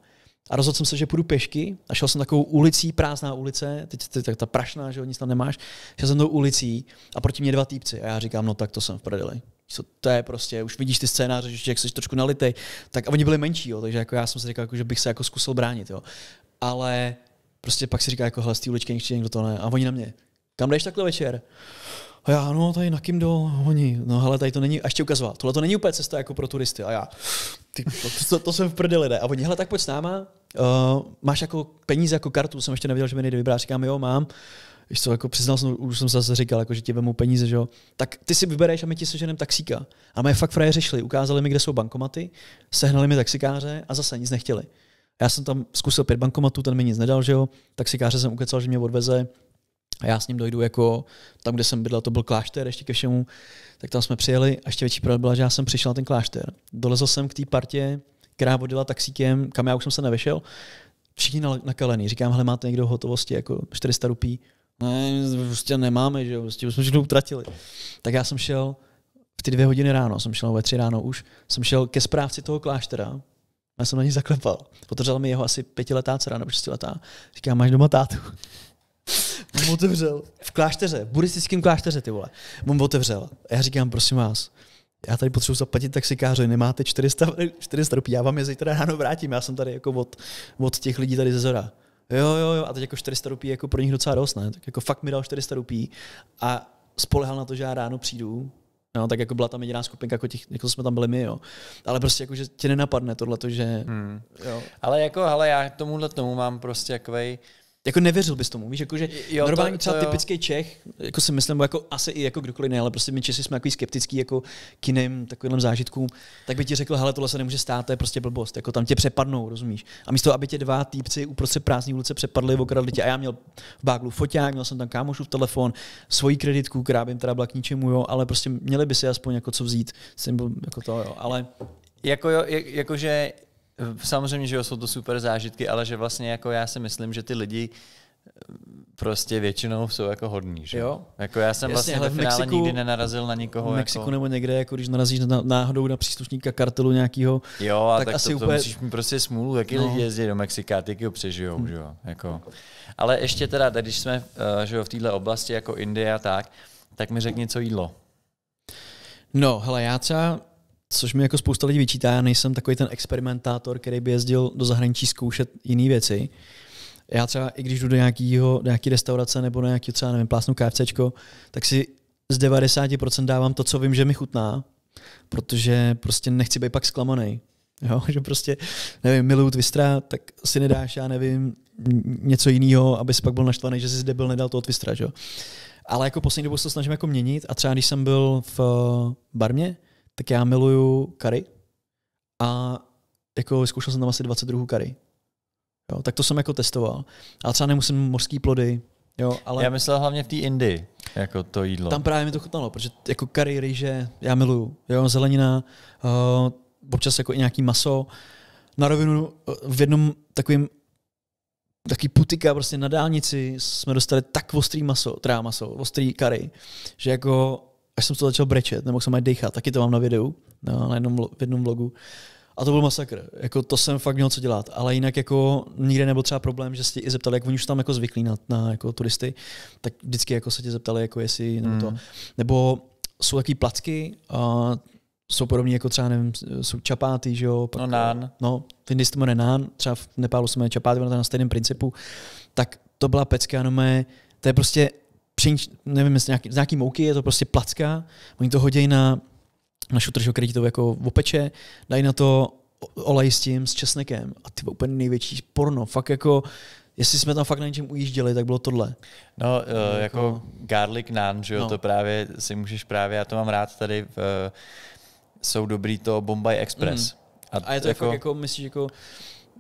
B: A rozhodl jsem se, že půjdu pěšky a šel jsem takovou ulicí, prázdná ulice, teď, je tak ta prašná, že jo, nic tam nemáš, šel jsem tou ulicí a proti mě dva týpci a já říkám, no tak to jsem v prdeli. Co to je prostě, už vidíš ty scénáře, že jak jsi trošku nalitej, tak a oni byli menší, jo, takže jako já jsem si říkal, jako, že bych se jako zkusil bránit, jo. Ale prostě pak si říká, jako hele, z té uličky někdo to ne, a oni na mě. Tam jdeš takhle večer. A já, no, tady na do, oni, no ale tady to není, a ještě ukazoval, tohle to není úplně cesta jako pro turisty. A já, ty, to, to, to jsem v prdeli, ne? A oni, hele, tak pojď s náma, uh, máš jako peníze, jako kartu, jsem ještě nevěděl, že mi nejde vybrat, říkám, jo, mám. Když to jako přiznal jsem, už jsem zase říkal, jako, že ti vemu peníze, že jo. Tak ty si vybereš a my ti seženeme taxíka. A moje fakt frajeři šli, ukázali mi, kde jsou bankomaty, sehnali mi taxikáře a zase nic nechtěli. Já jsem tam zkusil pět bankomatů, ten mi nic nedal, že jo. Taxikáře jsem ukecal, že mě odveze a já s ním dojdu jako tam, kde jsem bydlel, to byl klášter ještě ke všemu, tak tam jsme přijeli a ještě větší problém byla, že já jsem přišel na ten klášter. Dolezl jsem k té partě, která vodila taxíkem, kam já už jsem se nevešel, všichni nakalený. Říkám, hele, máte někdo hotovosti, jako 400 rupí? Ne, prostě nemáme, že jo, prostě už jsme všechno utratili. Tak já jsem šel v ty dvě hodiny ráno, jsem šel ve tři ráno už, jsem šel ke správci toho kláštera, já jsem na něj zaklepal. potřeboval mi jeho asi pětiletá dcera nebo šestiletá. říkám, máš doma tátu. On otevřel v klášteře, v buddhistickém klášteře, ty vole. On otevřel. já říkám, prosím vás, já tady potřebuji zaplatit taxikáře, nemáte 400, 400 rupí, já vám je zítra ráno vrátím, já jsem tady jako od, od těch lidí tady ze zora. Jo, jo, jo, a teď jako 400 rupí jako pro nich docela dost, ne? Tak jako fakt mi dal 400 rupí a spolehal na to, že já ráno přijdu, No, tak jako byla tam jediná skupinka, jako, těch, jako jsme tam byli my, jo. Ale prostě jako, že tě nenapadne tohle, že... Hmm.
A: Jo. Ale jako, hele, já tomuhle tomu mám prostě jakovej, jako
B: nevěřil bys tomu, víš, jako, že jo, normálně to, třeba to, typický Čech, jako si myslím, jako asi i jako kdokoliv ne, ale prostě my Česi jsme takový skeptický jako k jiným takovým zážitkům, tak by ti řekl, hele, tohle se nemůže stát, to je prostě blbost, jako tam tě přepadnou, rozumíš? A místo, aby tě dva týpci uprostřed prázdné ulice přepadli, okradli tě, a já měl v báglu foťák, měl jsem tam kámošův telefon, svoji kreditku, která by teda byla k ničemu, jo, ale prostě měli by si aspoň jako co vzít, symbol, jako to, jo,
A: ale... Jako, jo, jakože Eh, samozřejmě, že jo, jsou to super zážitky, ale že vlastně jako já si myslím, že ty lidi eh, prostě většinou jsou jako hodní, že jo? Jako já jsem Jasně, vlastně v Mexiku, nikdy nenarazil na
B: nikoho. V Mexiku jako... nebo někde, jako když narazíš na, náhodou na příslušníka kartelu nějakého, jo, a tak, tak asi to, to musíš mít prostě
A: smůlu, jaký no. lidi jezdí do Mexika, ty ho přežijou, hmm. že jo? Jako. Ale ještě teda, když jsme uh, že jo, v této oblasti jako Indie a tak, tak mi řekni, co jídlo.
B: No, hele, já třeba což mi jako spousta lidí vyčítá, já nejsem takový ten experimentátor, který by jezdil do zahraničí zkoušet jiné věci. Já třeba, i když jdu do, nějakýho, do nějaký restaurace nebo na nějaký třeba, nevím, plásnu KFCčko, tak si z 90% dávám to, co vím, že mi chutná, protože prostě nechci být pak zklamaný. [laughs] Jo, že prostě, nevím, miluju twistra, tak si nedáš, já nevím, něco jiného, aby si pak byl naštvaný, že jsi debil nedal toho twistra, jo. Ale jako poslední dobou se to snažím jako měnit a třeba když jsem byl v eh, barmě, tak já miluju kary a jako zkoušel jsem tam asi 22 kary. Jo, tak to jsem jako testoval. A třeba nemusím mořský plody, jo, ale... Já
A: myslel hlavně v té Indii, jako to jídlo. Tam právě mi to chutnalo, protože
B: jako kary, rýže, já miluju, jo, zelenina, uh, občas jako i nějaký maso. Na rovinu eh, v jednom takovým taký putika prostě na dálnici jsme dostali tak ostrý maso, teda maso, ostrý kary, že jako až jsem to začal brečet, nebo jsem mají dechat, taky to mám na videu, no, na jednom, v jednom vlogu. A to byl masakr. Jako to jsem fakt měl co dělat. Ale jinak jako nikde nebyl třeba problém, že se i zeptali, jak oni už tam jako zvyklí na, na jako turisty, tak vždycky jako se tě zeptali, jako jestli nebo to. Hmm. Nebo jsou taky placky, a jsou podobní jako třeba, nevím, jsou čapáty, že jo? Pak, no nán. No, v Indii jsme nán, třeba v Nepálu jsme čapáty, na stejném principu. Tak to byla pecka, no mé, to je prostě pšenč, nevím, z nějaký, z nějaký mouky, je to prostě placka, oni to hodí na, na šutr, který to jako opeče, dají na to olej s tím, s česnekem a ty úplně největší porno, fakt jako Jestli jsme tam fakt na něčem ujížděli, tak bylo tohle. No, uh, jako, jako
A: garlic naan, že jo, no. to právě si můžeš právě, já to mám rád tady, v, eh, jsou dobrý to Bombay Express. Mm. A, a je to jako, jako,
B: jako myslíš, jako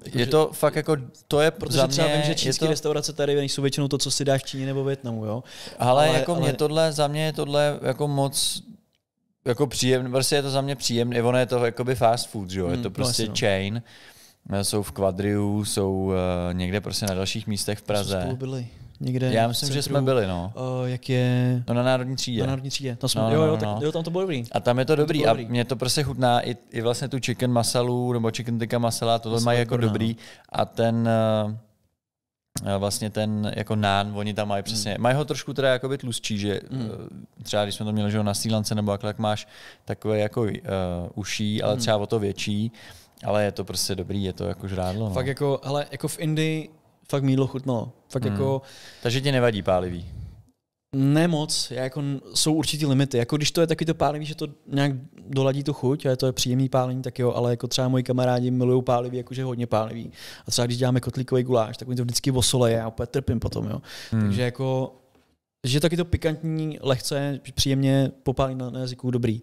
B: je to fakt jako, to je protože za mě, třeba vím, že čínské to... restaurace tady nejsou většinou to, co si dáš v Číně nebo Větnamu, jo? Ale, ale jako ale... mě tohle, za mě je tohle jako
A: moc jako příjemné, prostě je to za mě příjemné, ono je to jakoby fast food, jo? Hmm, je mm, to no, prostě no, chain, jsou v Quadriu, jsou uh, někde prostě na dalších místech v Praze. Spolu byli někde. Já myslím, centru, že jsme byli, no.
B: Uh, jak je... No na Národní třídě. Na Národní třídě. Tam jsme, no, no, jo, no, jo, no, tak, no. jo, tam to bylo dobrý. A tam je to dobrý. To dobrý. A
A: mě to prostě chutná i, i vlastně tu chicken masalu nebo chicken tikka masala, to mají jako dobrná. dobrý. No. A ten... Uh, vlastně ten jako nán, oni tam mají přesně, mm. mají ho trošku teda jakoby tlustší, že mm. třeba když jsme to měli že na sílance nebo jak, jak máš takové jako uh, uší, ale mm. třeba o to větší, ale je to prostě dobrý, je to jako žrádlo. No. Fakt
B: jako, hele, jako v Indii fakt mídlo chutnalo. Fakt hmm. jako...
A: Takže ti nevadí pálivý?
B: Nemoc, já jako, jsou určitý limity. Jako když to je taky to pálivý, že to nějak doladí tu chuť, a to je příjemný pálení, tak jo, ale jako třeba moji kamarádi milují pálivý, jakože hodně pálivý. A třeba když děláme kotlíkový guláš, tak mi to vždycky osoleje a úplně trpím potom, jo. Hmm. Takže jako, že taky to pikantní, lehce, příjemně popálí na, na jazyku, dobrý.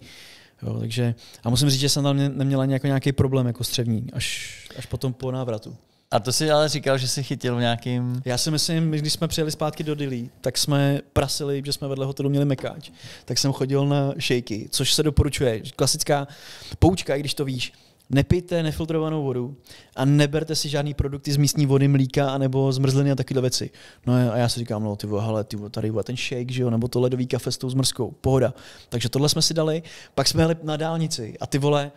B: Jo, takže, a musím říct, že jsem tam neměla nějaký, nějaký problém jako střevní, až, až potom po návratu. A
A: to si ale říkal, že jsi chytil v nějakým...
B: Já si myslím, když jsme přijeli zpátky do Dilí, tak jsme prasili, že jsme vedle hotelu měli mekáč. Tak jsem chodil na šejky, což se doporučuje. Klasická poučka, i když to víš. Nepijte nefiltrovanou vodu a neberte si žádný produkty z místní vody, mlíka nebo zmrzliny a takové věci. No a já si říkám, no ty vole, ty vole, tady bude ten shake, že jo, nebo to ledový kafe s tou zmrzkou, pohoda. Takže tohle jsme si dali, pak jsme jeli na dálnici a ty vole,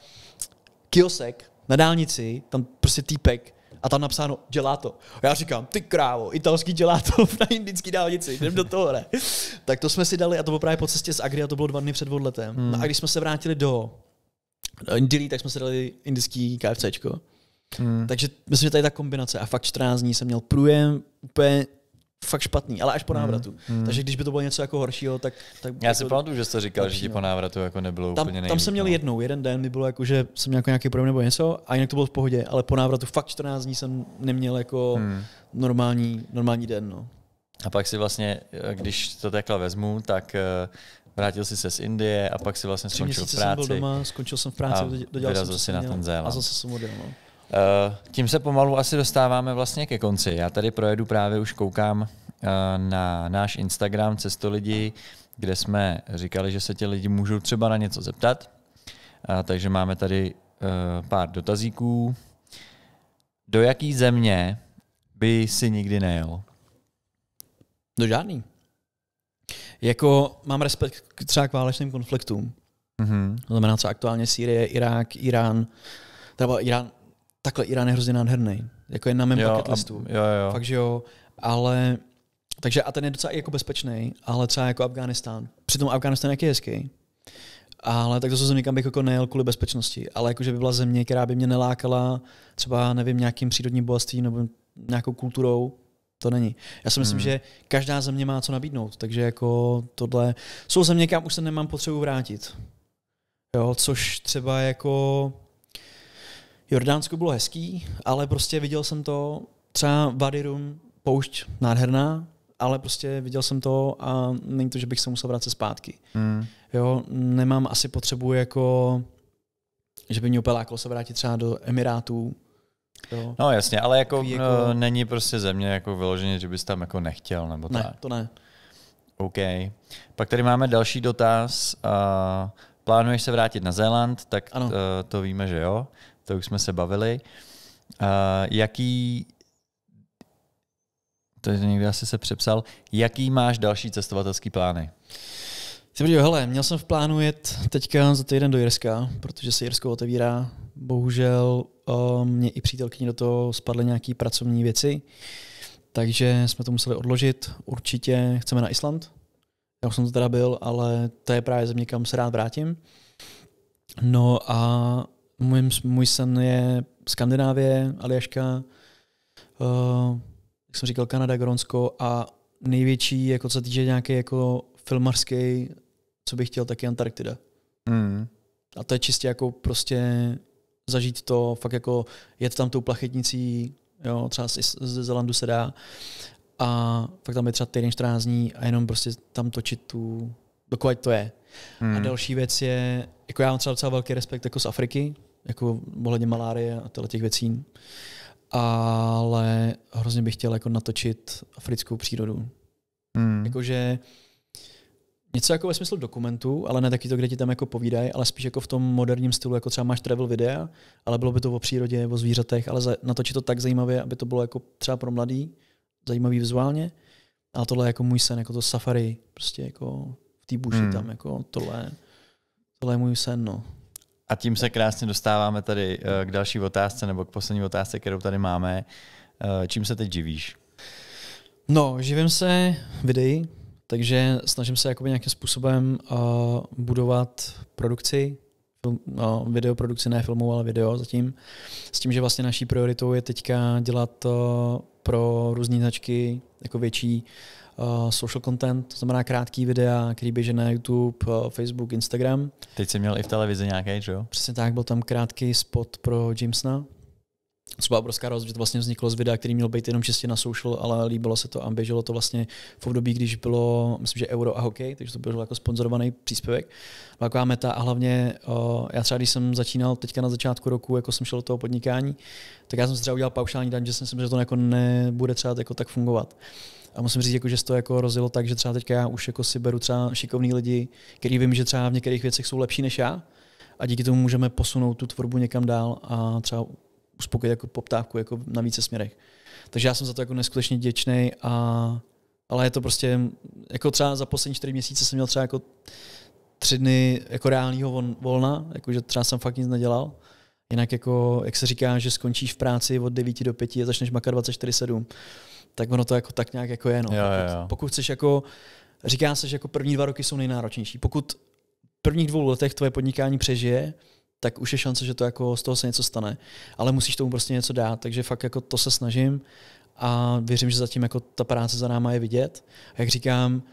B: kiosek na dálnici, tam prostě týpek, a tam napsáno to. A já říkám, ty krávo, italský dělá to [laughs] na indický dálnici, jdem do toho, ne? tak to jsme si dali a to bylo právě po cestě z a to bylo dva dny před odletem. Hmm. No a když jsme se vrátili do Indii, tak jsme si dali indický KFCčko. Hmm. Takže myslím, že tady ta kombinace a fakt 14 dní jsem měl průjem, úplně fakt špatný, ale až po hmm. návratu. Hmm. Hmm. Takže když by to bylo něco jako horšího, tak... tak Já si to...
A: pamatuju, že jste říkal, horšího. že ti po no. návratu jako nebylo tam, úplně nejvíc, Tam jsem
B: měl no. jednou, jeden den mi bylo jako, že jsem měl jako nějaký problém nebo něco a jinak to bylo v pohodě, ale po návratu fakt 14 dní jsem neměl jako hmm. normální, normální den. No.
A: A pak si vlastně, eh, když to takhle vezmu, tak eh, vrátil jsi se z Indie a pak si vlastně skončil skončil práci. Jsem byl doma, skončil jsem v práci, a dodělal jsem si na ten Zéland. A zase jsem odjel. No. Eh, tím se pomalu asi dostáváme vlastně ke konci. Já tady projedu právě, už koukám eh, na náš Instagram lidi, kde jsme říkali, že se ti lidi můžou třeba na něco zeptat. Takže máme tady eh, pár dotazíků. Do jaký země by si nikdy nejel?
B: Do žádný. Jako mám respekt k třeba k válečným konfliktům. Mm-hmm. To znamená, co aktuálně Sýrie, Irák, Irán, třeba Irán, takhle Irán je hrozně nádherný. Jako je na mém jo, bucket listu. A, jo, jo. Fakt, že jo. Ale, takže a ten je docela jako bezpečný, ale třeba jako Afganistán. Přitom Afganistán jak je hezký. Ale tak to jsou země, kam bych jako nejel kvůli bezpečnosti. Ale jakože by byla země, která by mě nelákala třeba, nevím, nějakým přírodním bohatstvím nebo nějakou kulturou, to není. Já si myslím, hmm. že každá země má co nabídnout, takže jako tohle, jsou země, kam už se nemám potřebu vrátit. Jo, což třeba jako Jordánsko bylo hezký, ale prostě viděl jsem to, třeba Wadi Rum, poušť nádherná, ale prostě viděl jsem to a není to, že bych se musel vrátit zpátky. Mm. Jo, nemám asi potřebu jako, že by mě úplně lákalo se vrátit třeba do Emirátů, Jo. No jasně, ale jako, no, jako no,
A: není prostě země jako vyloženě, že bys tam jako nechtěl nebo ne, tak. to ne. OK. Pak tady máme další dotaz. Uh, plánuješ se vrátit na Zéland, tak ano. Uh, to víme, že jo to už jsme se bavili. Uh, jaký, to je někdy asi se přepsal, jaký máš další cestovatelský plány?
B: Jsem říkal, hele, měl jsem v plánu jet teďka za týden do Jirska, protože se Jirsko otevírá. Bohužel um, mě i přítelkyni do toho spadly nějaké pracovní věci, takže jsme to museli odložit. Určitě chceme na Island. Já už jsem to teda byl, ale to je právě země, kam se rád vrátím. No a můj, můj sen je Skandinávie, Aljaška, uh, jak jsem říkal, Kanada, Gronsko a největší, jako co se týče nějaký jako filmarský, co bych chtěl, tak je Antarktida. Mm. A to je čistě jako prostě zažít to, fakt jako jet tam tou plachetnicí, jo, třeba z, z Zelandu se dá a fakt tam je třeba týden 14 dní a jenom prostě tam točit tu, dokud to je. Mm. A další věc je, jako já mám třeba docela velký respekt jako z Afriky, jako ohledně malárie a těchto těch věcí. Ale hrozně bych chtěl jako natočit africkou přírodu. Hmm. Jakože něco jako ve smyslu dokumentu, ale ne taky to, kde ti tam jako povídají, ale spíš jako v tom moderním stylu, jako třeba máš travel videa, ale bylo by to o přírodě, o zvířatech, ale natočit to tak zajímavě, aby to bylo jako třeba pro mladý, zajímavý vizuálně. A tohle je jako můj sen, jako to safari, prostě jako v té buši hmm. tam, jako tohle, tohle je můj sen, no.
A: A tím se krásně dostáváme tady eh, k další otázce, nebo k poslední otázce, kterou tady máme. Eh, čím se teď živíš?
B: No, živím se videí, takže snažím se jakoby nějakým způsobem uh, budovat produkci, film, videoprodukci, ne filmu, ale video zatím. S tím, že vlastně naší prioritou je teďka dělat uh, pro různé značky jako větší uh, uh, social content, to znamená krátký videa, který běží na YouTube, uh, Facebook, Instagram.
A: Teď jsi měl i v televizi nějaký, že jo?
B: Přesně tak, byl tam krátký spot pro Jamesna. To byla obrovská rozdíl, že to vlastně vzniklo z videa, který měl být jenom čistě na social, ale líbilo se to a běželo to vlastně v období, když bylo, myslím, že euro a hokej, takže to byl jako sponzorovaný příspěvek. taková meta a hlavně uh, já třeba, když jsem začínal teďka na začátku roku, jako jsem šel do toho podnikání, tak já jsem si třeba udělal paušální daň, že jsem si myslel, že to jako nebude třeba jako tak fungovat. A musím říct, jako, že se to jako rozilo, tak, že třeba teďka já už jako si beru třeba šikovný lidi, který vím, že třeba v některých věcech jsou lepší než já a díky tomu můžeme posunout tu tvorbu někam dál a třeba uspokojit jako poptávku jako na více směrech. Takže já jsem za to jako neskutečně děčný a ale je to prostě, jako třeba za poslední čtyři měsíce jsem měl třeba jako tři dny jako reálního volna, jakože třeba jsem fakt nic nedělal Jinak jako, jak se říká, že skončíš v práci od 9 do 5 a začneš makat 24-7, tak ono to jako tak nějak jako je. No. Jo, pokud, jo. pokud chceš jako, říká se, že jako první dva roky jsou nejnáročnější. Pokud v prvních dvou letech tvoje podnikání přežije, tak už je šance, že to jako z toho se něco stane. Ale musíš tomu prostě něco dát, takže fakt jako to se snažím a věřím, že zatím jako ta práce za náma je vidět. A jak říkám,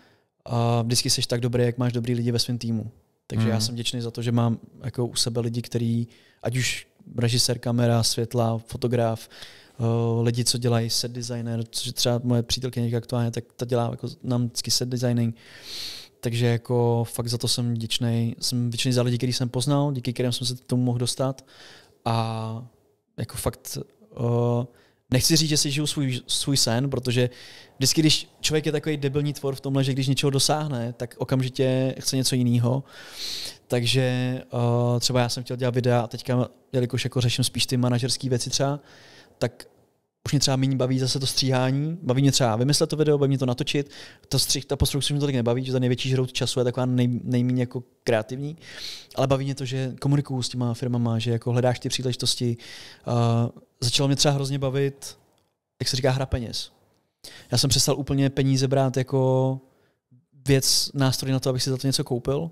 B: vždycky jsi tak dobrý, jak máš dobrý lidi ve svém týmu. Takže mm. já mhm. jsem vděčný za to, že mám jako u sebe lidi, kteří ať už režisér, kamera, světla, fotograf, eh, lidi, co dělají set designer, což je třeba moje přítelkyně aktuálně, tak ta dělá jako nám vždycky set designing. Takže jako fakt za to jsem vděčný. Jsem vděčný za lidi, který jsem poznal, díky kterým jsem se k tomu mohl dostat. A jako fakt uh, nechci říct, že si žiju svůj, svůj sen, protože vždycky, když člověk je takový debilní tvor v tomhle, že když něčeho dosáhne, tak okamžitě chce něco jiného. Takže uh, třeba já jsem chtěl dělat videa a teďka, jelikož jako řeším spíš ty manažerské věci třeba, tak už mě třeba méně baví zase to stříhání, baví mě třeba vymyslet to video, baví mě to natočit, to střih, ta postprodukce mě tolik nebaví, že ta největší žrout času je taková nej, nejméně jako kreativní, ale baví mě to, že komunikuju s těma firmama, že jako hledáš ty příležitosti, uh, začalo mě třeba hrozně bavit, jak se říká, hra peněz. Já jsem přestal úplně peníze brát jako věc, nástroj na to, abych si za to něco koupil,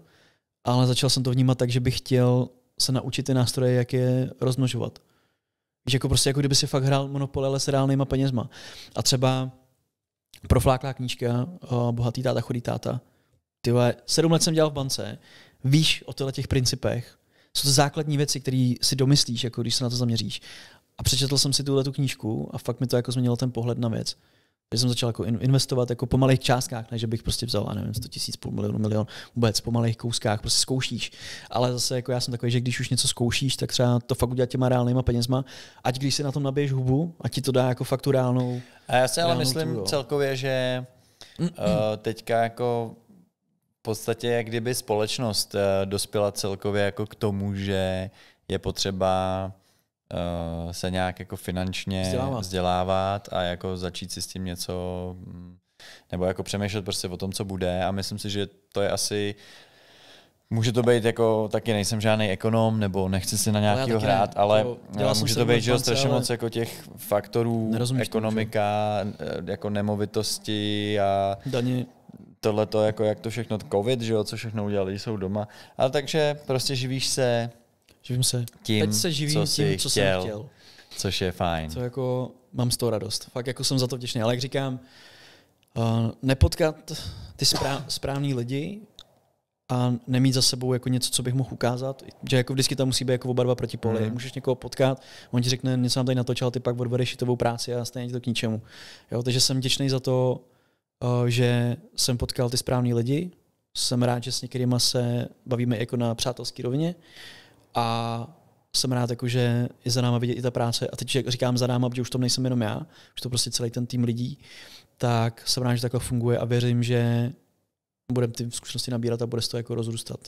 B: ale začal jsem to vnímat tak, že bych chtěl se naučit ty nástroje, jak je rozmnožovat. Že jako prostě, jako kdyby si fakt hrál Monopoly, ale s reálnýma penězma. A třeba profláklá knížka eh, Bohatý táta, chudý táta. Ty sedm let jsem dělal v bance, víš o těch principech, jsou to základní věci, které si domyslíš, jako když se na to zaměříš. A přečetl jsem si tuhle tu knížku a fakt mi to jako změnilo ten pohled na věc. Takže jsem začal jako investovat jako po malých částkách, ne že bych prostě vzal, a nevím, 100 tisíc, půl milionu, milion, vůbec po malých kouskách, prostě zkoušíš. Ale zase jako já jsem takový, že když už něco zkoušíš, tak třeba to fakt udělat těma reálnýma penězma, ať když si na tom nabiješ hubu, a ti to dá jako fakt tu reálnou. A já si ale myslím tu,
A: celkově, že uh, teďka jako v podstatě jak kdyby společnost uh, dospěla celkově jako k tomu, že je potřeba uh, se nějak jako finančně vzdělávat. vzdělávat a jako začít si s tím něco mm, nebo jako přemýšlet prostě o tom, co bude a myslím si, že to je asi Může to být jako, taky nejsem žádný ekonom, nebo nechci si na no, nějakýho hrát, ne, ale jako eh, může to být, že strašně moc jako těch faktorů, ekonomika, tím, eh, jako nemovitosti a daně. tohle to, jako jak to všechno, covid, že jo, co všechno udělali, jsou doma.
B: Ale takže prostě živíš se, Živím se. Tím, Teď se živím co tím, co chtěl, jsem chtěl. Což je fajn. Co jako, mám z toho radost. Fakt jako jsem za to vděčný. Ale jak říkám, uh, nepotkat ty správ, správný lidi a nemít za sebou jako něco, co bych mohl ukázat, že jako vždycky tam musí být jako oba dva poli. Mm. Můžeš někoho potkat, on ti řekne, něco nám tady natočil, ty pak odbereš šitovou práci a stejně ti to k ničemu. Jo, takže jsem vděčný za to, uh, že jsem potkal ty správný lidi, jsem rád, že s některýma se bavíme jako na přátelské rovině a jsem rád, jako, že je za náma vidět i ta práce. A teď, jak říkám za náma, protože už to nejsem jenom já, už to prostě celý ten tým lidí, tak jsem rád, že takhle funguje a věřím, že budeme ty zkušenosti nabírat a bude se to jako rozrůstat.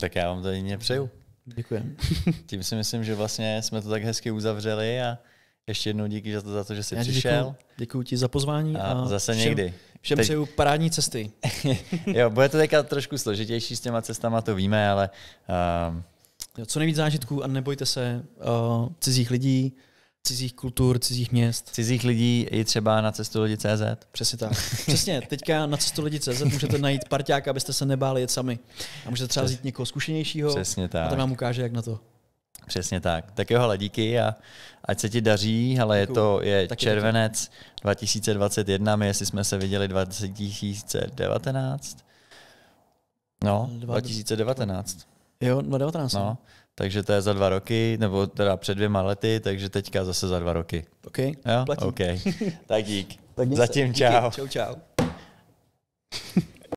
A: Tak já vám to jedině přeju. Děkuji. [laughs] Tím si myslím, že vlastně jsme to tak hezky uzavřeli a ještě jednou díky za to, za to že jsi já přišel.
B: Děkuji, ti za pozvání. A, a zase všem, někdy. Všem Teď...
A: přeju parádní cesty. [laughs] jo, bude to teďka trošku složitější s těma cestama, to víme, ale um,
B: co nejvíc zážitků a nebojte se
A: uh, cizích lidí, cizích kultur, cizích měst. Cizích lidí i třeba na cestu lidi CZ. Přesně tak. [laughs]
B: Přesně, teďka na cestu lidi CZ můžete najít parťáka, abyste se nebáli jet sami. A můžete třeba vzít někoho zkušenějšího. Přesně tak. A ten vám ukáže, jak na to.
A: Přesně tak. Tak jo, hele, díky a ať se ti daří, ale je to je Taky červenec 2021, my jestli jsme se viděli 2019. No, 2019.
B: Jo, 2019. No,
A: takže to je za dva roky, nebo teda před dvěma lety, takže teďka zase za dva roky. OK, jo? Ok. [laughs] tak dík. tak Zatím se. čau.
B: Díky. Čau, čau. [laughs]